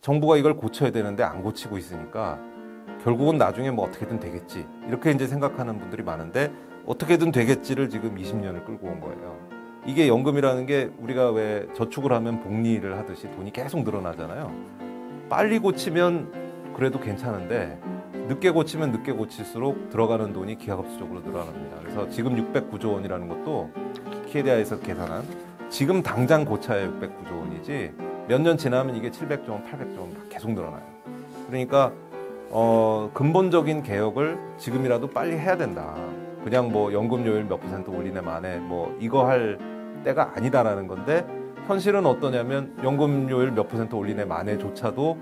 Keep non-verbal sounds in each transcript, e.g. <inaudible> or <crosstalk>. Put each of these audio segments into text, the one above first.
정부가 이걸 고쳐야 되는데 안 고치고 있으니까 결국은 나중에 뭐 어떻게든 되겠지 이렇게 이제 생각하는 분들이 많은데 어떻게든 되겠지를 지금 20년을 끌고 온 거예요. 이게 연금이라는 게 우리가 왜 저축을 하면 복리를 하듯이 돈이 계속 늘어나잖아요. 빨리 고치면 그래도 괜찮은데 늦게 고치면 늦게 고칠수록 들어가는 돈이 기하급수적으로 늘어납니다. 그래서 지금 609조 원이라는 것도 키에대아에서 계산한 지금 당장 고쳐야 609조 원이지 몇년 지나면 이게 700조 800조 계속 늘어나요. 그러니까 어, 근본적인 개혁을 지금이라도 빨리 해야 된다. 그냥 뭐 연금요율 몇 퍼센트 올리네 만에 뭐 이거 할 때가 아니다라는 건데 현실은 어떠냐면 연금요율 몇 퍼센트 올리네 만에조차도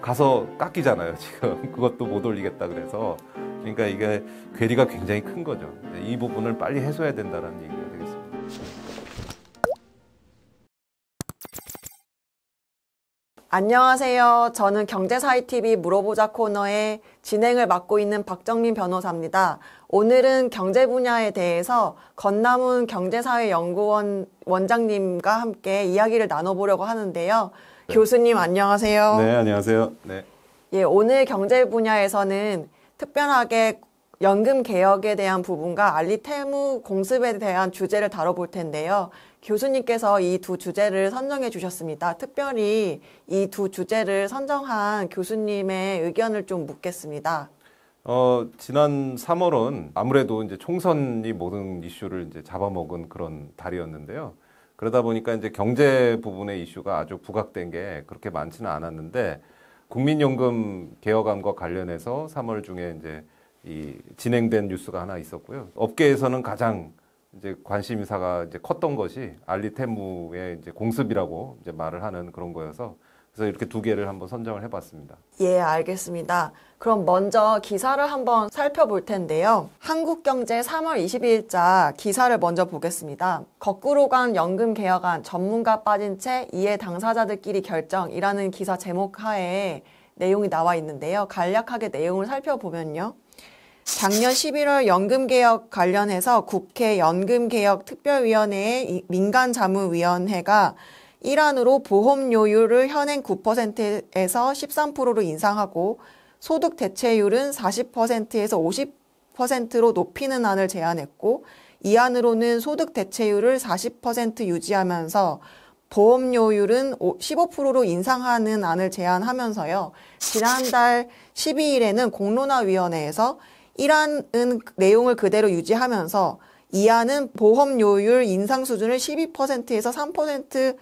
가서 깎이잖아요. 지금 <laughs> 그것도 못 올리겠다 그래서 그러니까 이게 괴리가 굉장히 큰 거죠. 네, 이 부분을 빨리 해소해야 된다는 얘기. 안녕하세요. 저는 경제사이TV 물어보자 코너의 진행을 맡고 있는 박정민 변호사입니다. 오늘은 경제 분야에 대해서 건남훈 경제사회연구원 원장님과 함께 이야기를 나눠보려고 하는데요. 네. 교수님 안녕하세요. 네, 안녕하세요. 네. 예, 오늘 경제 분야에서는 특별하게 연금 개혁에 대한 부분과 알리 테무 공습에 대한 주제를 다뤄볼 텐데요. 교수님께서 이 두 주제를 선정해 주셨습니다. 특별히 이 두 주제를 선정한 교수님의 의견을 좀 묻겠습니다. 어, 지난 3월은 아무래도 이제 총선이 모든 이슈를 이제 잡아먹은 그런 달이었는데요. 그러다 보니까 이제 경제 부분의 이슈가 아주 부각된 게 그렇게 많지는 않았는데 국민연금 개혁안과 관련해서 3월 중에 이제 이 진행된 뉴스가 하나 있었고요. 업계에서는 가장 이제 관심 사가 이제 컸던 것이 알리테무의 이제 공습이라고 이제 말을 하는 그런 거여서 그래서 이렇게 두 개를 한번 선정을 해봤습니다. 예, 알겠습니다. 그럼 먼저 기사를 한번 살펴볼 텐데요. 한국경제 3월 22일자 기사를 먼저 보겠습니다. 거꾸로 간 연금 개혁안 전문가 빠진 채 이해 당사자들끼리 결정이라는 기사 제목 하에 내용이 나와 있는데요. 간략하게 내용을 살펴보면요. 작년 11월 연금개혁 관련해서 국회 연금개혁특별위원회의 민간자문위원회가 일환으로 보험료율을 현행 9%에서 13%로 인상하고 소득 대체율은 40%에서 50%로 높이는 안을 제안했고 이 안으로는 소득 대체율을 40% 유지하면서 보험료율은 15%로 인상하는 안을 제안하면서요. 지난달 12일에는 공론화위원회에서 1안은 내용을 그대로 유지하면서 2안은 보험료율 인상 수준을 12%에서 3%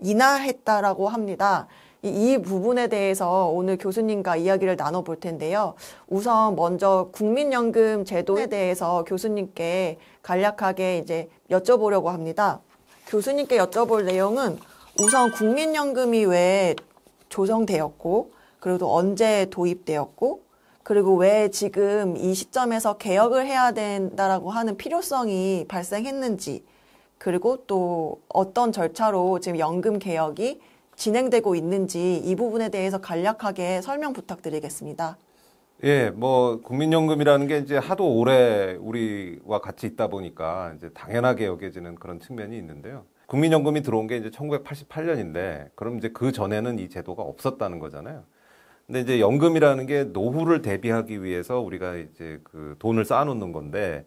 인하했다라고 합니다. 이, 이 부분에 대해서 오늘 교수님과 이야기를 나눠볼 텐데요. 우선 먼저 국민연금 제도에 네. 대해서 교수님께 간략하게 이제 여쭤보려고 합니다. 교수님께 여쭤볼 내용은 우선 국민연금이 왜 조성되었고, 그리고 언제 도입되었고, 그리고 왜 지금 이 시점에서 개혁을 해야 된다라고 하는 필요성이 발생했는지 그리고 또 어떤 절차로 지금 연금 개혁이 진행되고 있는지 이 부분에 대해서 간략하게 설명 부탁드리겠습니다. 예, 뭐 국민연금이라는 게 이제 하도 오래 우리와 같이 있다 보니까 이제 당연하게 여겨지는 그런 측면이 있는데요. 국민연금이 들어온 게 이제 1988년인데 그럼 이제 그 전에는 이 제도가 없었다는 거잖아요. 근데 이제 연금이라는 게 노후를 대비하기 위해서 우리가 이제 그 돈을 쌓아놓는 건데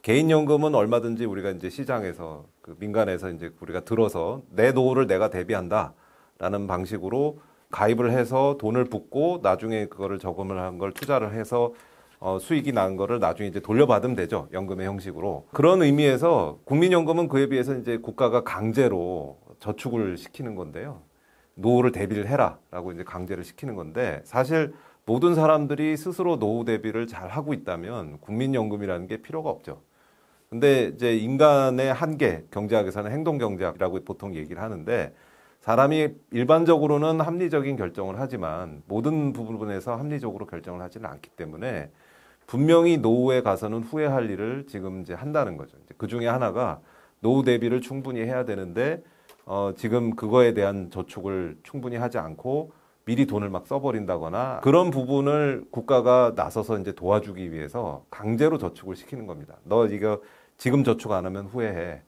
개인연금은 얼마든지 우리가 이제 시장에서 그 민간에서 이제 우리가 들어서 내 노후를 내가 대비한다라는 방식으로 가입을 해서 돈을 붓고 나중에 그거를 저금을 한 걸 투자를 해서 어, 수익이 난 거를 나중에 이제 돌려받으면 되죠. 연금의 형식으로. 그런 의미에서 국민연금은 그에 비해서 이제 국가가 강제로 저축을 시키는 건데요. 노후를 대비를 해라라고 이제 강제를 시키는 건데 사실 모든 사람들이 스스로 노후 대비를 잘 하고 있다면 국민연금이라는 게 필요가 없죠. 근데 이제 인간의 한계 경제학에서는 행동 경제학이라고 보통 얘기를 하는데 사람이 일반적으로는 합리적인 결정을 하지만 모든 부분에서 합리적으로 결정을 하지는 않기 때문에 분명히 노후에 가서는 후회할 일을 지금 이제 한다는 거죠. 그 중에 하나가 노후 대비를 충분히 해야 되는데 어, 지금 그거에 대한 저축을 충분히 하지 않고 미리 돈을 막 써버린다거나 그런 부분을 국가가 나서서 이제 도와주기 위해서 강제로 저축을 시키는 겁니다. 너 이거 지금 저축 안 하면 후회해.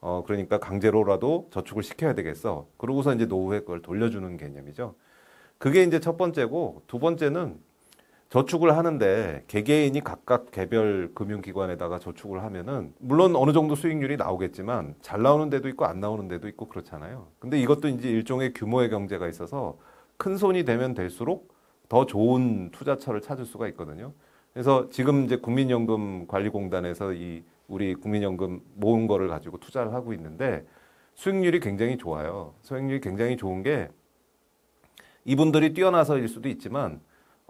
어, 그러니까 강제로라도 저축을 시켜야 되겠어. 그러고서 이제 노후의 걸 돌려주는 개념이죠. 그게 이제 첫 번째고 두 번째는 저축을 하는데 개개인이 각각 개별 금융기관에다가 저축을 하면은 물론 어느 정도 수익률이 나오겠지만 잘 나오는 데도 있고 안 나오는 데도 있고 그렇잖아요. 근데 이것도 이제 일종의 규모의 경제가 있어서 큰 손이 되면 될수록 더 좋은 투자처를 찾을 수가 있거든요. 그래서 지금 이제 국민연금관리공단에서 이 우리 국민연금 모은 거를 가지고 투자를 하고 있는데 수익률이 굉장히 좋아요. 수익률이 굉장히 좋은 게 이분들이 뛰어나서일 수도 있지만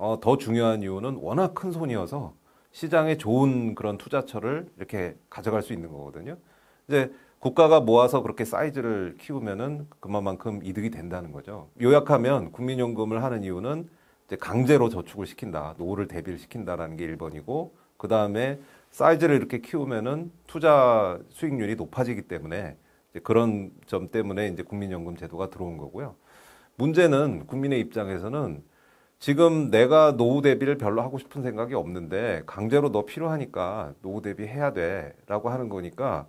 어, 더 중요한 이유는 워낙 큰 손이어서 시장에 좋은 그런 투자처를 이렇게 가져갈 수 있는 거거든요. 이제 국가가 모아서 그렇게 사이즈를 키우면은 그만큼 이득이 된다는 거죠. 요약하면 국민연금을 하는 이유는 이제 강제로 저축을 시킨다, 노후를 대비를 시킨다라는 게 1번이고 그 다음에 사이즈를 이렇게 키우면은 투자 수익률이 높아지기 때문에 그런 점 때문에 이제 국민연금 제도가 들어온 거고요. 문제는 국민의 입장에서는 지금 내가 노후 대비를 별로 하고 싶은 생각이 없는데 강제로 너 필요하니까 노후 대비 해야 돼라고 하는 거니까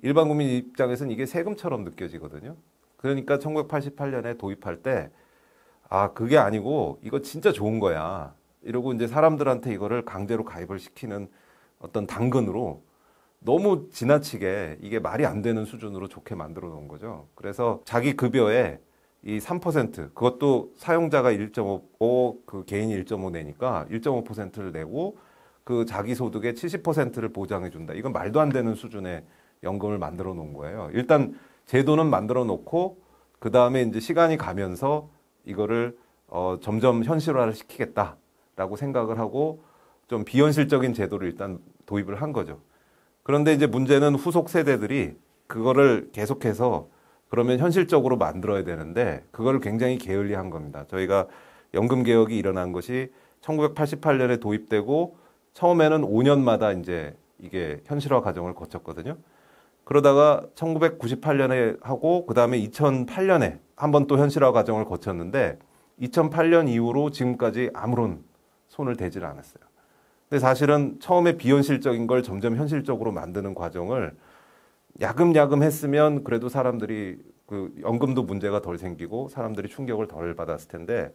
일반 국민 입장에서는 이게 세금처럼 느껴지거든요. 그러니까 1988년에 도입할 때 아, 그게 아니고 이거 진짜 좋은 거야. 이러고 이제 사람들한테 이거를 강제로 가입을 시키는 어떤 당근으로 너무 지나치게 이게 말이 안 되는 수준으로 좋게 만들어 놓은 거죠. 그래서 자기 급여에 이3% 그것도 사용자가 1.5, 그 개인이 1.5 내니까 1.5%를 내고 그 자기 소득의 70%를 보장해 준다. 이건 말도 안 되는 수준의 연금을 만들어 놓은 거예요. 일단 제도는 만들어 놓고 그 다음에 이제 시간이 가면서 이거를 어, 점점 현실화를 시키겠다라고 생각을 하고 좀 비현실적인 제도를 일단 도입을 한 거죠. 그런데 이제 문제는 후속 세대들이 그거를 계속해서 그러면 현실적으로 만들어야 되는데 그걸 굉장히 게을리한 겁니다. 저희가 연금 개혁이 일어난 것이 1988년에 도입되고 처음에는 5년마다 이제 이게 현실화 과정을 거쳤거든요. 그러다가 1998년에 하고 그다음에 2008년에 한 번 또 현실화 과정을 거쳤는데 2008년 이후로 지금까지 아무런 손을 대질 않았어요. 근데 사실은 처음에 비현실적인 걸 점점 현실적으로 만드는 과정을 야금야금 했으면 그래도 사람들이 그 연금도 문제가 덜 생기고 사람들이 충격을 덜 받았을 텐데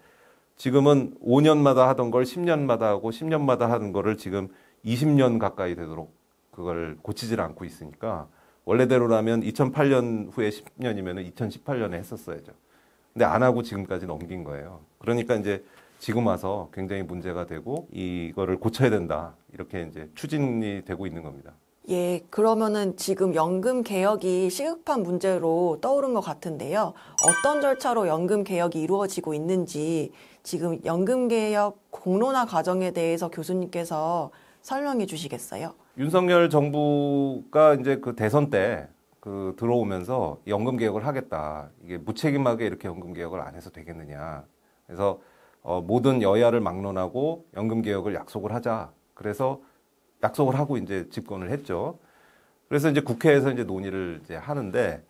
지금은 5년마다 하던 걸 10년마다 하고 10년마다 하는 거를 지금 20년 가까이 되도록 그걸 고치질 않고 있으니까 원래대로라면 2008년 후에 10년이면 2018년에 했었어야죠. 근데 안 하고 지금까지 넘긴 거예요. 그러니까 이제 지금 와서 굉장히 문제가 되고 이거를 고쳐야 된다. 이렇게 이제 추진이 되고 있는 겁니다. 예, 그러면은 지금 연금 개혁이 시급한 문제로 떠오른 것 같은데요. 어떤 절차로 연금 개혁이 이루어지고 있는지 지금 연금 개혁 공론화 과정에 대해서 교수님께서 설명해 주시겠어요? 윤석열 정부가 이제 그 대선 때 그 들어오면서 연금 개혁을 하겠다. 이게 무책임하게 이렇게 연금 개혁을 안 해서 되겠느냐. 그래서 어, 모든 여야를 막론하고 연금 개혁을 약속을 하자. 그래서 약속을 하고 이제 집권을 했죠. 그래서 이제 국회에서 이제 논의를 이제 하는데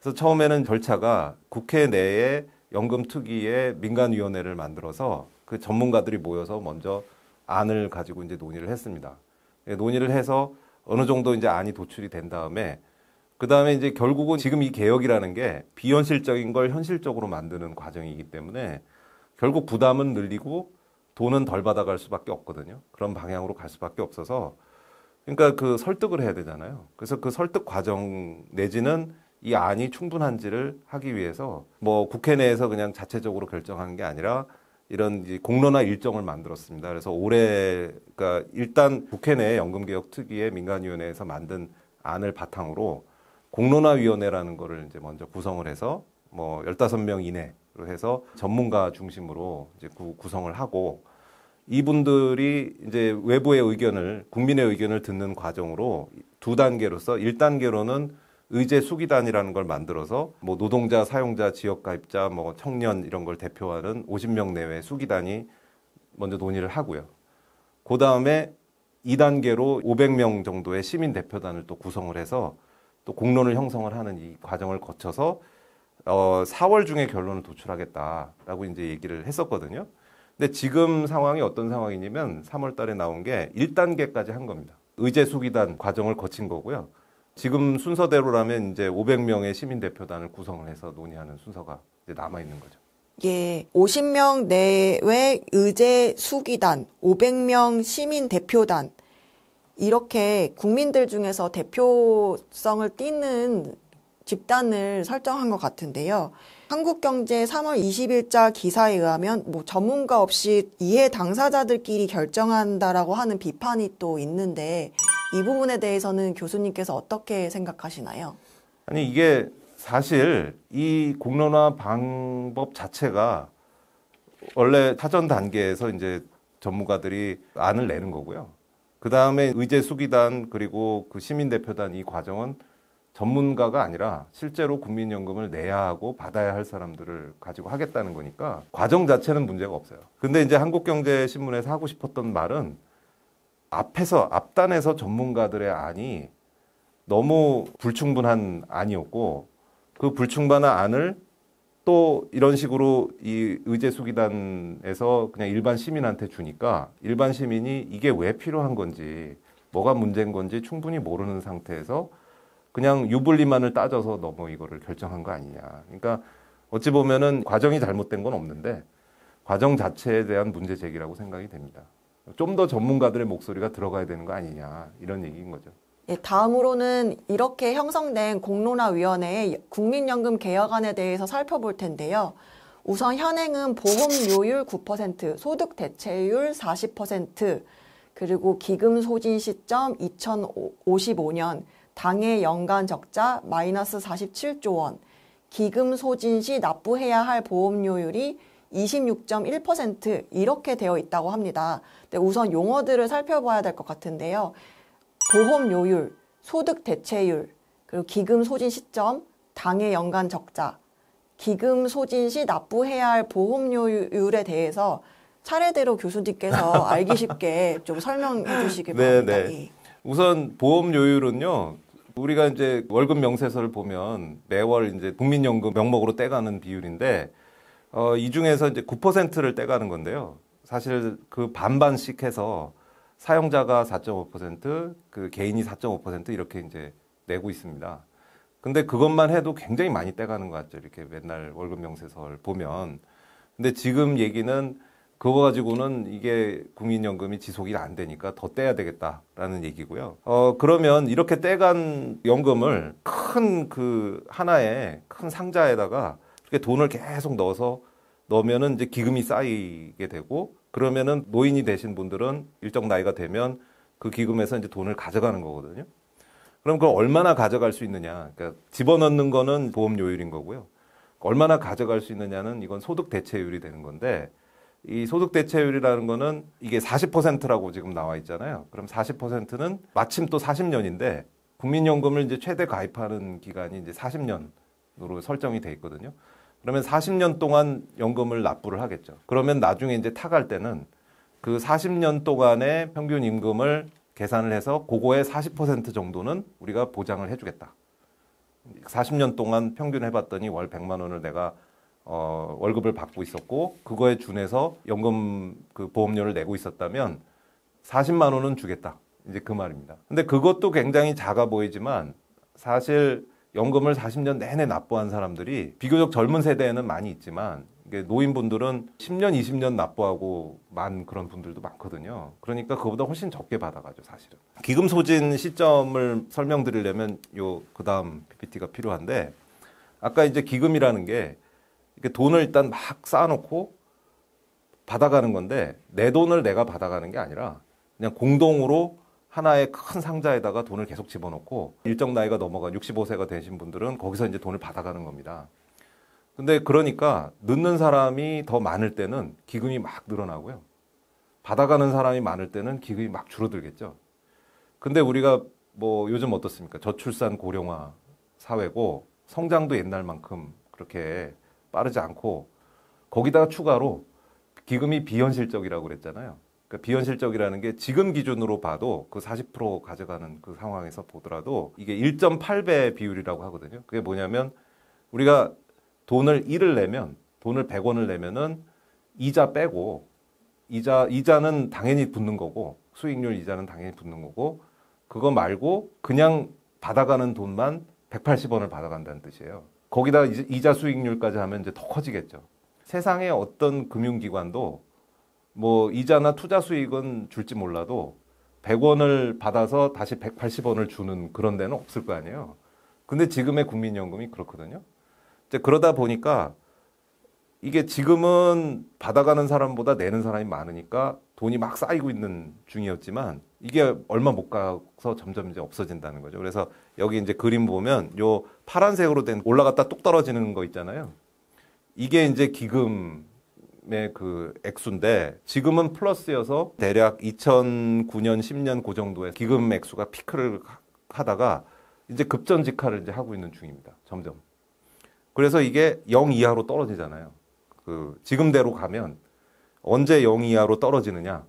그래서 처음에는 절차가 국회 내에 연금 특위의 민간 위원회를 만들어서 그 전문가들이 모여서 먼저 안을 가지고 이제 논의를 했습니다. 예, 논의를 해서 어느 정도 이제 안이 도출이 된 다음에 그 다음에 이제 결국은 지금 이 개혁이라는 게 비현실적인 걸 현실적으로 만드는 과정이기 때문에 결국 부담은 늘리고 돈은 덜 받아갈 수밖에 없거든요. 그런 방향으로 갈 수밖에 없어서 그러니까 그 설득을 해야 되잖아요. 그래서 그 설득 과정 내지는 이 안이 충분한지를 하기 위해서 뭐 국회 내에서 그냥 자체적으로 결정하는 게 아니라 이런 공론화 일정을 만들었습니다. 그래서 올해 그러니까 일단 국회 내 연금개혁 특위의 민간위원회에서 만든 안을 바탕으로 공론화위원회라는 거를 이제 먼저 구성을 해서 뭐1 5명 이내로 해서 전문가 중심으로 이제 구성을 하고 이분들이 이제 외부의 의견을 국민의 의견을 듣는 과정으로 두 단계로서 일단계로는 의제 수기단이라는 걸 만들어서 뭐 노동자, 사용자, 지역 가입자, 뭐 청년 이런 걸 대표하는 50명 내외 수기단이 먼저 논의를 하고요. 그 다음에 2단계로 500명 정도의 시민 대표단을 또 구성을 해서 또 공론을 형성을 하는 이 과정을 거쳐서 어 4월 중에 결론을 도출하겠다라고 이제 얘기를 했었거든요. 근데 지금 상황이 어떤 상황이냐면 3월 달에 나온 게 1단계까지 한 겁니다. 의제 수기단 과정을 거친 거고요. 지금 순서대로라면 이제 500명의 시민 대표단을 구성을 해서 논의하는 순서가 이제 남아 있는 거죠. 예, 50명 내외 의제 수기단, 500명 시민 대표단 이렇게 국민들 중에서 대표성을 띠는 집단을 설정한 것 같은데요. 한국경제 3월 20일자 기사에 의하면 뭐 전문가 없이 이해 당사자들끼리 결정한다라고 하는 비판이 또 있는데 이 부분에 대해서는 교수님께서 어떻게 생각하시나요? 아니 이게 사실 이 공론화 방법 자체가 원래 사전 단계에서 이제 전문가들이 안을 내는 거고요. 그 다음에 의제수기단 그리고 그 시민대표단 이 과정은 전문가가 아니라 실제로 국민연금을 내야 하고 받아야 할 사람들을 가지고 하겠다는 거니까 과정 자체는 문제가 없어요. 근데 이제 한국경제신문에서 하고 싶었던 말은 앞에서 앞단에서 전문가들의 안이 너무 불충분한 안이었고 그 불충분한 안을 또 이런 식으로 이 의제수기단에서 그냥 일반 시민한테 주니까 일반 시민이 이게 왜 필요한 건지 뭐가 문제인 건지 충분히 모르는 상태에서 그냥 유불리만을 따져서 너무 이거를 결정한 거 아니냐. 그러니까 어찌 보면은 과정이 잘못된 건 없는데 과정 자체에 대한 문제 제기라고 생각이 됩니다. 좀 더 전문가들의 목소리가 들어가야 되는 거 아니냐 이런 얘기인 거죠. 예, 다음으로는 이렇게 형성된 공론화위원회의 국민연금 개혁안에 대해서 살펴볼 텐데요. 우선 현행은 보험료율 9%, 소득 대체율 40%, 그리고 기금 소진 시점 2055년, 당해 연간 적자 마이너스 47조 원, 기금 소진 시 납부해야 할 보험료율이 26.1% 이렇게 되어 있다고 합니다. 근 우선 용어들을 살펴봐야 될 것 같은데요. 보험료율, 소득 대체율, 그리고 기금 소진 시점, 당해 연간 적자, 기금 소진 시 납부해야 할 보험료율에 대해서 차례대로 교수님께서 <laughs> 알기 쉽게 좀 설명해 주시기 바랍니다. 네, 네. 예. 우선 보험료율은요. 우리가 이제 월급 명세서를 보면 매월 이제 국민연금 명목으로 떼가는 비율인데 어, 이 중에서 이제 9%를 떼가는 건데요. 사실 그 반반씩 해서 사용자가 4.5%그 개인이 4.5% 이렇게 이제 내고 있습니다. 근데 그것만 해도 굉장히 많이 떼가는 것 같죠. 이렇게 맨날 월급 명세서를 보면. 근데 지금 얘기는 그거 가지고는 이게 국민연금이 지속이 안 되니까 더 떼야 되겠다라는 얘기고요. 어, 그러면 이렇게 떼간 연금을 큰 그 하나의 큰 상자에다가 이렇게 돈을 계속 넣어서 넣으면은 이제 기금이 쌓이게 되고 그러면은 노인이 되신 분들은 일정 나이가 되면 그 기금에서 이제 돈을 가져가는 거거든요. 그럼 그걸 얼마나 가져갈 수 있느냐. 그러니까 집어넣는 거는 보험요율인 거고요. 얼마나 가져갈 수 있느냐는 이건 소득 대체율이 되는 건데 이 소득 대체율이라는 거는 이게 40%라고 지금 나와 있잖아요. 그럼 40%는 마침 또 40년인데 국민연금을 이제 최대 가입하는 기간이 이제 40년으로 설정이 돼 있거든요. 그러면 40년 동안 연금을 납부를 하겠죠. 그러면 나중에 이제 타갈 때는 그 40년 동안의 평균 임금을 계산을 해서 고거의40% 정도는 우리가 보장을 해주겠다. 40년 동안 평균 해봤더니 월 100만 원을 내가 어, 월급을 받고 있었고 그거에 준해서 연금 그 보험료를 내고 있었다면 40만 원은 주겠다. 이제 그 말입니다. 근데 그것도 굉장히 작아 보이지만 사실 연금을 40년 내내 납부한 사람들이 비교적 젊은 세대에는 많이 있지만 노인분들은 10년, 20년 납부하고 만 그런 분들도 많거든요. 그러니까 그보다 훨씬 적게 받아가죠, 사실은. 기금 소진 시점을 설명드리려면 요 그다음 PPT가 필요한데 아까 이제 기금이라는 게 이렇게 돈을 일단 막 쌓아놓고 받아가는 건데 내 돈을 내가 받아가는 게 아니라 그냥 공동으로 하나의 큰 상자에다가 돈을 계속 집어넣고 일정 나이가 넘어간 65세가 되신 분들은 거기서 이제 돈을 받아가는 겁니다. 근데 그러니까 늦는 사람이 더 많을 때는 기금이 막 늘어나고요. 받아가는 사람이 많을 때는 기금이 막 줄어들겠죠. 근데 우리가 뭐 요즘 어떻습니까? 저출산 고령화 사회고 성장도 옛날만큼 그렇게 빠르지 않고 거기다가 추가로 기금이 비현실적이라고 그랬잖아요. 그러니까 비현실적이라는 게 지금 기준으로 봐도 그 40% 가져가는 그 상황에서 보더라도 이게 1.8배 비율이라고 하거든요. 그게 뭐냐면 우리가 돈을 1을 내면 돈을 100원을 내면은 이자 빼고 이자 이자는 당연히 붙는 거고 수익률 이자는 당연히 붙는 거고 그거 말고 그냥 받아가는 돈만 180원을 받아간다는 뜻이에요. 거기다 이자 수익률까지 하면 이제 더 커지겠죠. 세상의 어떤 금융기관도 뭐 이자나 투자 수익은 줄지 몰라도 100원을 받아서 다시 180원을 주는 그런 데는 없을 거 아니에요. 근데 지금의 국민연금이 그렇거든요. 이제 그러다 보니까 이게 지금은 받아가는 사람보다 내는 사람이 많으니까 돈이 막 쌓이고 있는 중이었지만 이게 얼마 못 가서 점점 이제 없어진다는 거죠. 그래서 여기 이제 그림 보면 요 파란색으로 된 올라갔다 뚝 떨어지는 거 있잖아요. 이게 이제 기금의 그 액수인데 지금은 플러스여서 대략 2009년 10년 그 정도에 기금 액수가 피크를 하다가 이제 급전직하를 이제 하고 있는 중입니다. 점점. 그래서 이게 0 이하로 떨어지잖아요. 그 지금대로 가면 언제 0 이하로 떨어지느냐?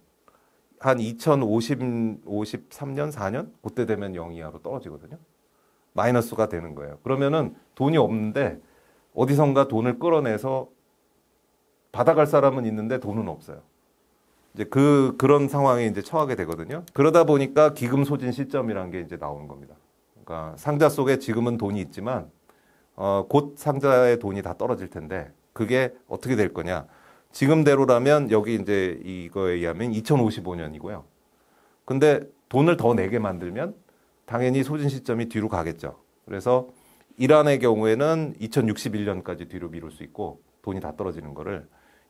한 2050, 53년, 4년? 그때 되면 0 이하로 떨어지거든요. 마이너스가 되는 거예요. 그러면은 돈이 없는데 어디선가 돈을 끌어내서 받아갈 사람은 있는데 돈은 없어요. 이제 그, 그런 상황에 이제 처하게 되거든요. 그러다 보니까 기금 소진 시점이라는 게 이제 나오는 겁니다. 그러니까 상자 속에 지금은 돈이 있지만, 어, 곧 상자에 돈이 다 떨어질 텐데, 그게 어떻게 될 거냐. 지금대로라면 여기 이제 이거에 의하면 2055년이고요. 근데 돈을 더 내게 만들면 당연히 소진 시점이 뒤로 가겠죠. 그래서 이란의 경우에는 2061년까지 뒤로 미룰 수 있고 돈이 다 떨어지는 거를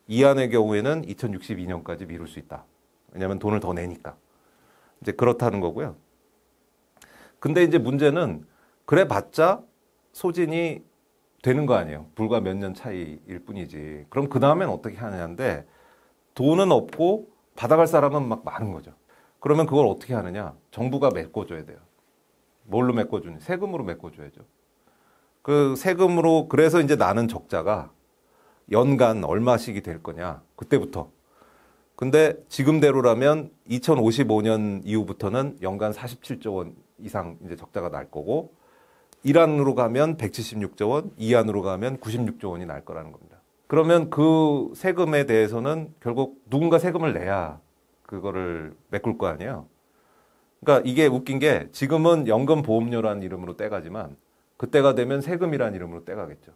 이안의 경우에는 2062년까지 미룰 수 있다. 왜냐하면 돈을 더 내니까. 이제 그렇다는 거고요. 근데 이제 문제는 그래 봤자 소진이 되는 거 아니에요. 불과 몇 년 차이일 뿐이지. 그럼 그 다음엔 어떻게 하느냐인데 돈은 없고 받아갈 사람은 막 많은 거죠. 그러면 그걸 어떻게 하느냐? 정부가 메꿔줘야 돼요. 뭘로 메꿔주니? 세금으로 메꿔줘야죠. 그 세금으로 그래서 이제 나는 적자가 연간 얼마씩이 될 거냐? 그때부터. 근데 지금대로라면 2055년 이후부터는 연간 47조 원 이상 이제 적자가 날 거고 1안으로 가면 176조 원, 2안으로 가면 96조 원이 날 거라는 겁니다. 그러면 그 세금에 대해서는 결국 누군가 세금을 내야 그거를 메꿀 거 아니에요. 그러니까 이게 웃긴 게 지금은 연금 보험료라는 이름으로 떼가지만 그때가 되면 세금이라는 이름으로 떼가겠죠.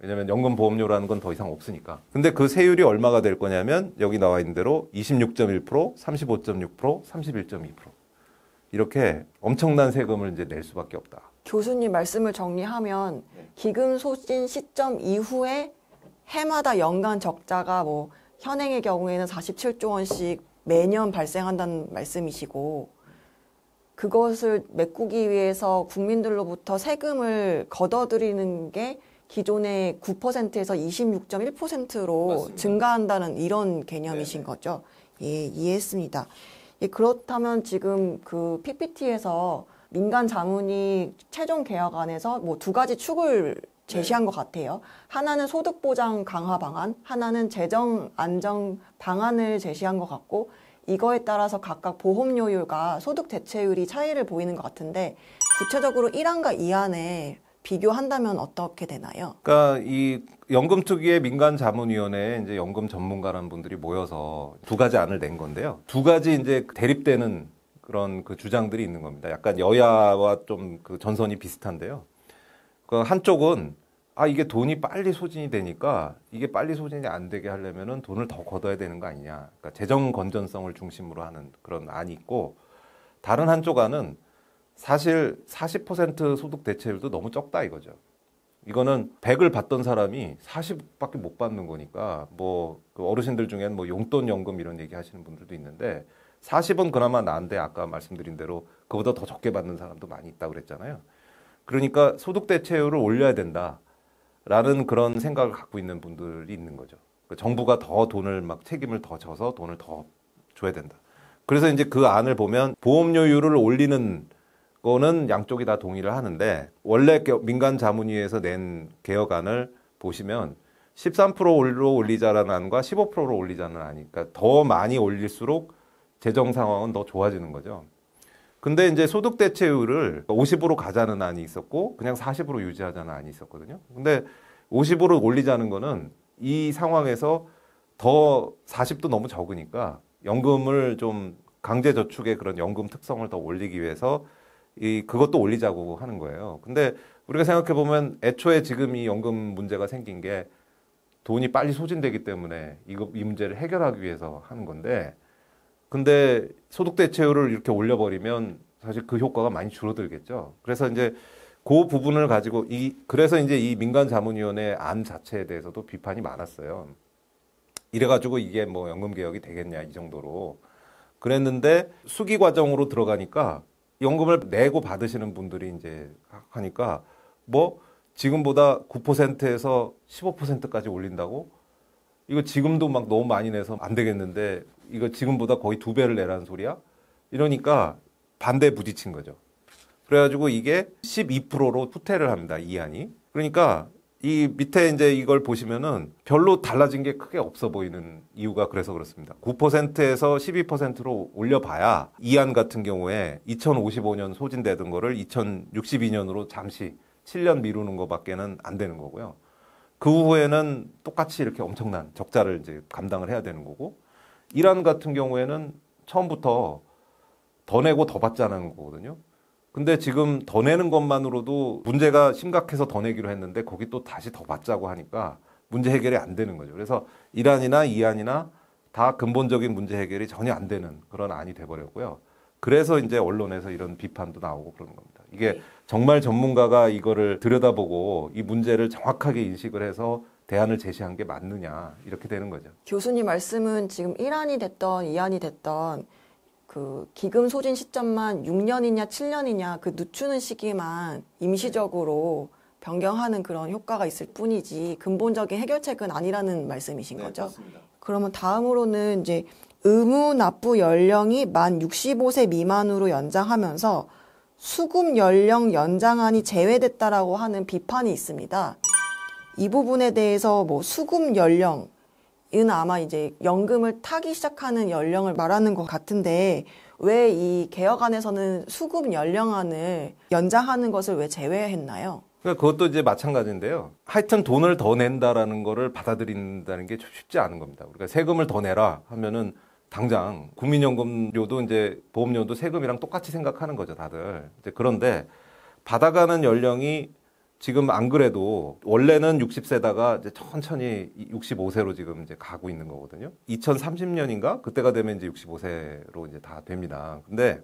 왜냐면 연금 보험료라는 건 더 이상 없으니까. 근데 그 세율이 얼마가 될 거냐면 여기 나와 있는 대로 26.1%, 35.6%, 31.2% 이렇게 엄청난 세금을 이제 낼 수밖에 없다. 교수님 말씀을 정리하면 네. 기금 소진 시점 이후에 해마다 연간 적자가 뭐 현행의 경우에는 47조 원씩 매년 발생한다는 말씀이시고 그것을 메꾸기 위해서 국민들로부터 세금을 걷어들이는 게 기존의 9%에서 26.1%로 맞습니다. 증가한다는 이런 개념이신 네네. 거죠. 예, 이해했습니다. 예, 그렇다면 지금 그 PPT에서 민간 자문이 최종 계약 안에서 뭐 두 가지 축을 제시한 네. 것 같아요. 하나는 소득 보장 강화 방안, 하나는 재정 안정 방안을 제시한 것 같고 이거에 따라서 각각 보험료율과 소득 대체율이 차이를 보이는 것 같은데 구체적으로 1안과 2안에 비교한다면 어떻게 되나요? 그러니까 이 연금 특위의 민간 자문위원회에 이제 연금 전문가라는 분들이 모여서 두 가지 안을 낸 건데요. 두 가지 이제 대립되는 그런 그 주장들이 있는 겁니다. 약간 여야와 좀 그 전선이 비슷한데요. 그 한쪽은 아 이게 돈이 빨리 소진이 되니까 이게 빨리 소진이 안 되게 하려면은 돈을 더 걷어야 되는 거 아니냐. 그러니까 재정 건전성을 중심으로 하는 그런 안이 있고 다른 한쪽 안은 사실 40% 소득 대체율도 너무 적다 이거죠. 이거는 100을 받던 사람이 40밖에 못 받는 거니까 뭐 그 어르신들 중에는 뭐 용돈 연금 이런 얘기 하시는 분들도 있는데 40은 그나마 나은데 아까 말씀드린 대로 그보다 더 적게 받는 사람도 많이 있다고 그랬잖아요. 그러니까 소득 대체율을 올려야 된다라는 그런 생각을 갖고 있는 분들이 있는 거죠. 그러니까 정부가 더 돈을 막 책임을 더 져서 돈을 더 줘야 된다. 그래서 이제 그 안을 보면 보험료율을 올리는 거는 양쪽이 다 동의를 하는데 원래 민간 자문위에서 낸 개혁안을 보시면 13%로 올리자라는 안과 15%로 올리자는 안이니까 그러니까 더 많이 올릴수록 재정 상황은 더 좋아지는 거죠. 근데 이제 소득 대체율을 50으로 가자는 안이 있었고 그냥 40으로 유지하자는 안이 있었거든요. 근데 50으로 올리자는 거는 이 상황에서 더 40도 너무 적으니까 연금을 좀 강제 저축의 그런 연금 특성을 더 올리기 위해서 이 그것도 올리자고 하는 거예요. 근데 우리가 생각해 보면 애초에 지금 이 연금 문제가 생긴 게 돈이 빨리 소진되기 때문에 이거 이 문제를 해결하기 위해서 하는 건데 근데 소득 대체율을 이렇게 올려버리면 사실 그 효과가 많이 줄어들겠죠. 그래서 이제 그 부분을 가지고 이 그래서 이제 이 민간 자문위원회 안 자체에 대해서도 비판이 많았어요. 이래가지고 이게 뭐 연금 개혁이 되겠냐 이 정도로 그랬는데 수기 과정으로 들어가니까 연금을 내고 받으시는 분들이 이제 하니까 뭐 지금보다 9%에서 15%까지 올린다고 이거 지금도 막 너무 많이 내서 안 되겠는데 이거 지금보다 거의 두 배를 내라는 소리야? 이러니까 반대에 부딪힌 거죠. 그래가지고 이게 12%로 후퇴를 합니다. 이 안이. 그러니까 이 밑에 이제 이걸 보시면은 별로 달라진 게 크게 없어 보이는 이유가 그래서 그렇습니다. 9%에서 12%로 올려봐야 이 안 같은 경우에 2055년 소진되던 거를 2062년으로 잠시 7년 미루는 것밖에는안 되는 거고요. 그 후에는 똑같이 이렇게 엄청난 적자를 이제 감당을 해야 되는 거고 이란 같은 경우에는 처음부터 더 내고 더 받자는 거거든요. 근데 지금 더 내는 것만으로도 문제가 심각해서 더 내기로 했는데 거기 또 다시 더 받자고 하니까 문제 해결이 안 되는 거죠. 그래서 이란이나 이안이나 다 근본적인 문제 해결이 전혀 안 되는 그런 안이 돼버렸고요. 그래서 이제 언론에서 이런 비판도 나오고 그러는 겁니다. 이게 네. 정말 전문가가 이거를 들여다보고 이 문제를 정확하게 인식을 해서 대안을 제시한 게 맞느냐 이렇게 되는 거죠. 교수님 말씀은 지금 1안이 됐던 2안이 됐던 그 기금 소진 시점만 6년이냐 7년이냐 그 늦추는 시기만 임시적으로 변경하는 그런 효과가 있을 뿐이지 근본적인 해결책은 아니라는 말씀이신 네, 거죠. 맞습니다. 그러면 다음으로는 이제 의무 납부 연령이 만 65세 미만으로 연장하면서 수급 연령 연장안이 제외됐다라고 하는 비판이 있습니다. 이 부분에 대해서 뭐 수급 연령, 은 아마 이제 연금을 타기 시작하는 연령을 말하는 것 같은데 왜 이 개혁안에서는 수급 연령안을 연장하는 것을 왜 제외했나요? 그러니까 그것도 이제 마찬가지인데요. 하여튼 돈을 더 낸다라는 거를 받아들인다는 게 쉽지 않은 겁니다. 우리가 세금을 더 내라 하면은 당장 국민연금료도 이제 보험료도 세금이랑 똑같이 생각하는 거죠, 다들. 이제 그런데 받아가는 연령이 지금 안 그래도 원래는 60세다가 이제 천천히 65세로 지금 이제 가고 있는 거거든요. 2030년인가 그때가 되면 이제 65세로 이제 다 됩니다. 근데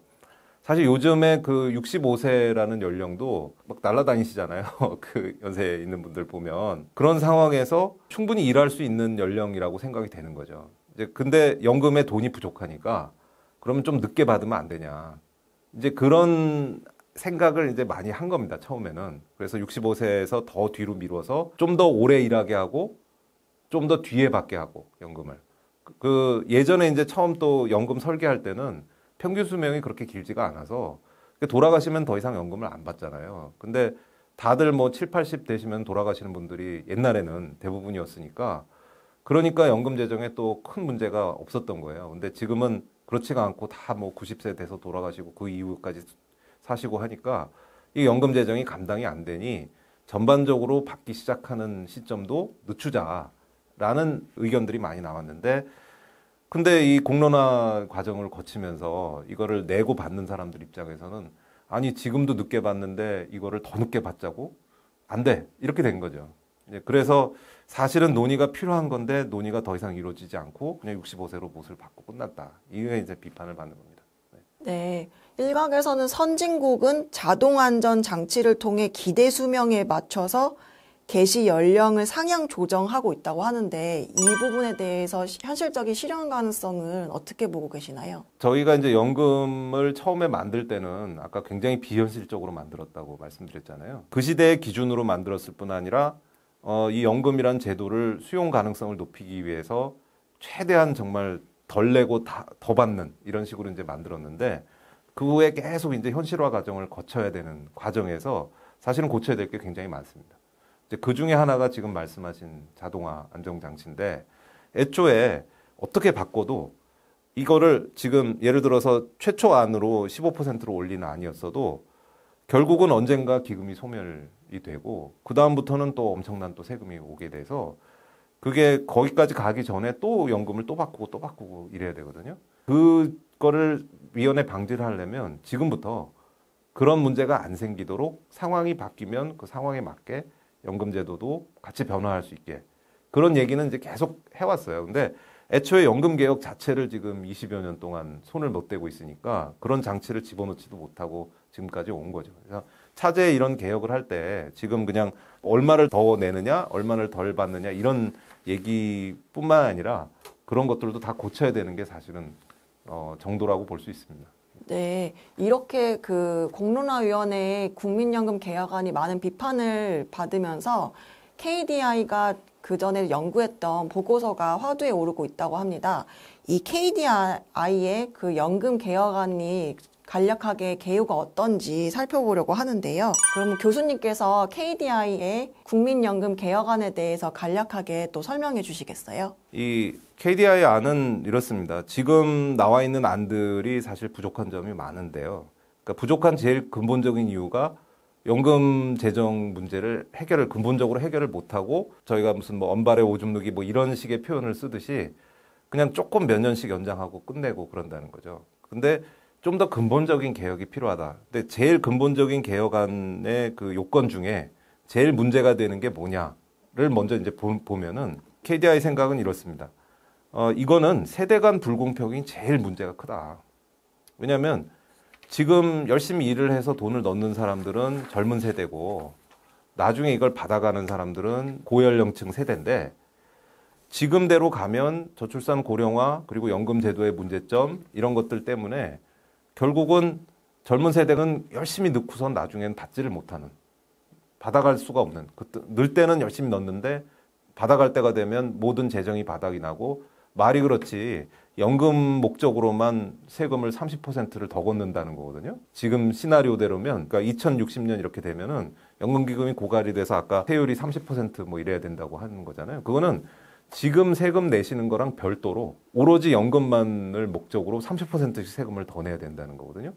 사실 요즘에 그 65세라는 연령도 막 날라다니시잖아요. <laughs> 그 연세에 있는 분들 보면 그런 상황에서 충분히 일할 수 있는 연령이라고 생각이 되는 거죠. 이제 근데 연금에 돈이 부족하니까 그러면 좀 늦게 받으면 안 되냐. 이제 그런 생각을 이제 많이 한 겁니다. 처음에는. 그래서 65세에서 더 뒤로 미뤄서 좀 더 오래 일하게 하고 좀 더 뒤에 받게 하고 연금을. 그, 그 예전에 이제 처음 또 연금 설계할 때는 평균 수명이 그렇게 길지가 않아서 그 돌아가시면 더 이상 연금을 안 받잖아요. 근데 다들 뭐 7, 80 되시면 돌아가시는 분들이 옛날에는 대부분이었으니까 그러니까 연금 재정에 또 큰 문제가 없었던 거예요. 근데 지금은 그렇지가 않고 다 뭐 90세 돼서 돌아가시고 그 이후까지 사시고 하니까 이 연금 재정이 감당이 안 되니 전반적으로 받기 시작하는 시점도 늦추자라는 의견들이 많이 나왔는데 근데 이 공론화 과정을 거치면서 이거를 내고 받는 사람들 입장에서는 아니 지금도 늦게 받는데 이거를 더 늦게 받자고 안 돼 이렇게 된 거죠. 예, 그래서 사실은 논의가 필요한 건데 논의가 더 이상 이루어지지 않고 그냥 65세로 못을 받고 끝났다. 이게 이제 비판을 받는 겁니다. 네. 네. 일각에서는 선진국은 자동 안전 장치를 통해 기대 수명에 맞춰서 개시 연령을 상향 조정하고 있다고 하는데 이 부분에 대해서 현실적인 실현 가능성은 어떻게 보고 계시나요? 저희가 이제 연금을 처음에 만들 때는 아까 굉장히 비현실적으로 만들었다고 말씀드렸잖아요. 그 시대의 기준으로 만들었을 뿐 아니라 어, 이 연금이란 제도를 수용 가능성을 높이기 위해서 최대한 정말 덜 내고 다, 더 받는 이런 식으로 이제 만들었는데 그 후에 계속 이제 현실화 과정을 거쳐야 되는 과정에서 사실은 고쳐야 될 게 굉장히 많습니다. 이제 그 중에 하나가 지금 말씀하신 자동화 안정 장치인데 애초에 어떻게 바꿔도 이거를 지금 예를 들어서 최초 안으로 15%로 올리는 아니었어도 결국은 언젠가 기금이 소멸이 되고 그 다음부터는 또 엄청난 또 세금이 오게 돼서 그게 거기까지 가기 전에 또 연금을 또 바꾸고 또 바꾸고 이래야 되거든요. 그 거를 위원회 방지를 하려면 지금부터 그런 문제가 안 생기도록 상황이 바뀌면 그 상황에 맞게 연금 제도도 같이 변화할 수 있게 그런 얘기는 이제 계속 해왔어요. 근데 애초에 연금 개혁 자체를 지금 20여 년 동안 손을 못 대고 있으니까 그런 장치를 집어넣지도 못하고 지금까지 온 거죠. 그래서 차제 이런 개혁을 할 때 지금 그냥 얼마를 더 내느냐, 얼마를 덜 받느냐 이런 얘기뿐만 아니라 그런 것들도 다 고쳐야 되는 게 사실은 어, 정도라고 볼 수 있습니다. 네, 이렇게 그 공론화위원회의 국민연금 개혁안이 많은 비판을 받으면서 KDI가 그 전에 연구했던 보고서가 화두에 오르고 있다고 합니다. 이 KDI의 그 연금 개혁안이 간략하게 개요가 어떤지 살펴보려고 하는데요. 그럼 교수님께서 KDI의 국민연금 개혁안에 대해서 간략하게 또 설명해 주시겠어요? 이 KDI 안은 이렇습니다. 지금 나와 있는 안들이 사실 부족한 점이 많은데요. 그러니까 부족한 제일 근본적인 이유가 연금 재정 문제를 해결을 근본적으로 해결을 못하고 저희가 무슨 뭐 언발의 오줌 누기 뭐 이런 식의 표현을 쓰듯이 그냥 조금 몇 년씩 연장하고 끝내고 그런다는 거죠. 근데 좀더 근본적인 개혁이 필요하다. 근데 제일 근본적인 개혁안의 그 요건 중에 제일 문제가 되는 게 뭐냐를 먼저 이제 보, 보면은 KDI 생각은 이렇습니다. 어, 이거는 세대 간 불공평이 제일 문제가 크다. 왜냐면 지금 열심히 일을 해서 돈을 넣는 사람들은 젊은 세대고 나중에 이걸 받아가는 사람들은 고연령층 세대인데 지금대로 가면 저출산 고령화 그리고 연금 제도의 문제점 이런 것들 때문에 결국은 젊은 세대는 열심히 넣고선 나중엔 받지를 못하는 받아갈 수가 없는 그 늘 때는 열심히 넣는데 받아갈 때가 되면 모든 재정이 바닥이 나고 말이 그렇지 연금 목적으로만 세금을 30%를 더 걷는다는 거거든요. 지금 시나리오대로면 그러니까 2060년 이렇게 되면은 연금 기금이 고갈이 돼서 아까 세율이 30%뭐 이래야 된다고 하는 거잖아요. 그거는 지금 세금 내시는 거랑 별도로 오로지 연금만을 목적으로 30%씩 세금을 더 내야 된다는 거거든요.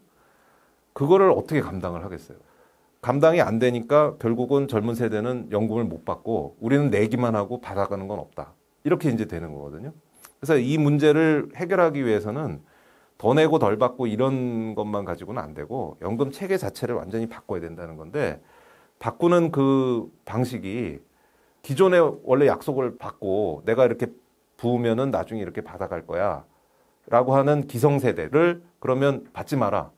그거를 어떻게 감당을 하겠어요? 감당이 안 되니까 결국은 젊은 세대는 연금을 못 받고 우리는 내기만 하고 받아가는 건 없다. 이렇게 이제 되는 거거든요. 그래서 이 문제를 해결하기 위해서는 더 내고 덜 받고 이런 것만 가지고는 안 되고 연금 체계 자체를 완전히 바꿔야 된다는 건데 바꾸는 그 방식이 기존에 원래 약속을 받고 내가 이렇게 부으면은 나중에 이렇게 받아갈 거야. 라고 하는 기성세대를 그러면 받지 마라.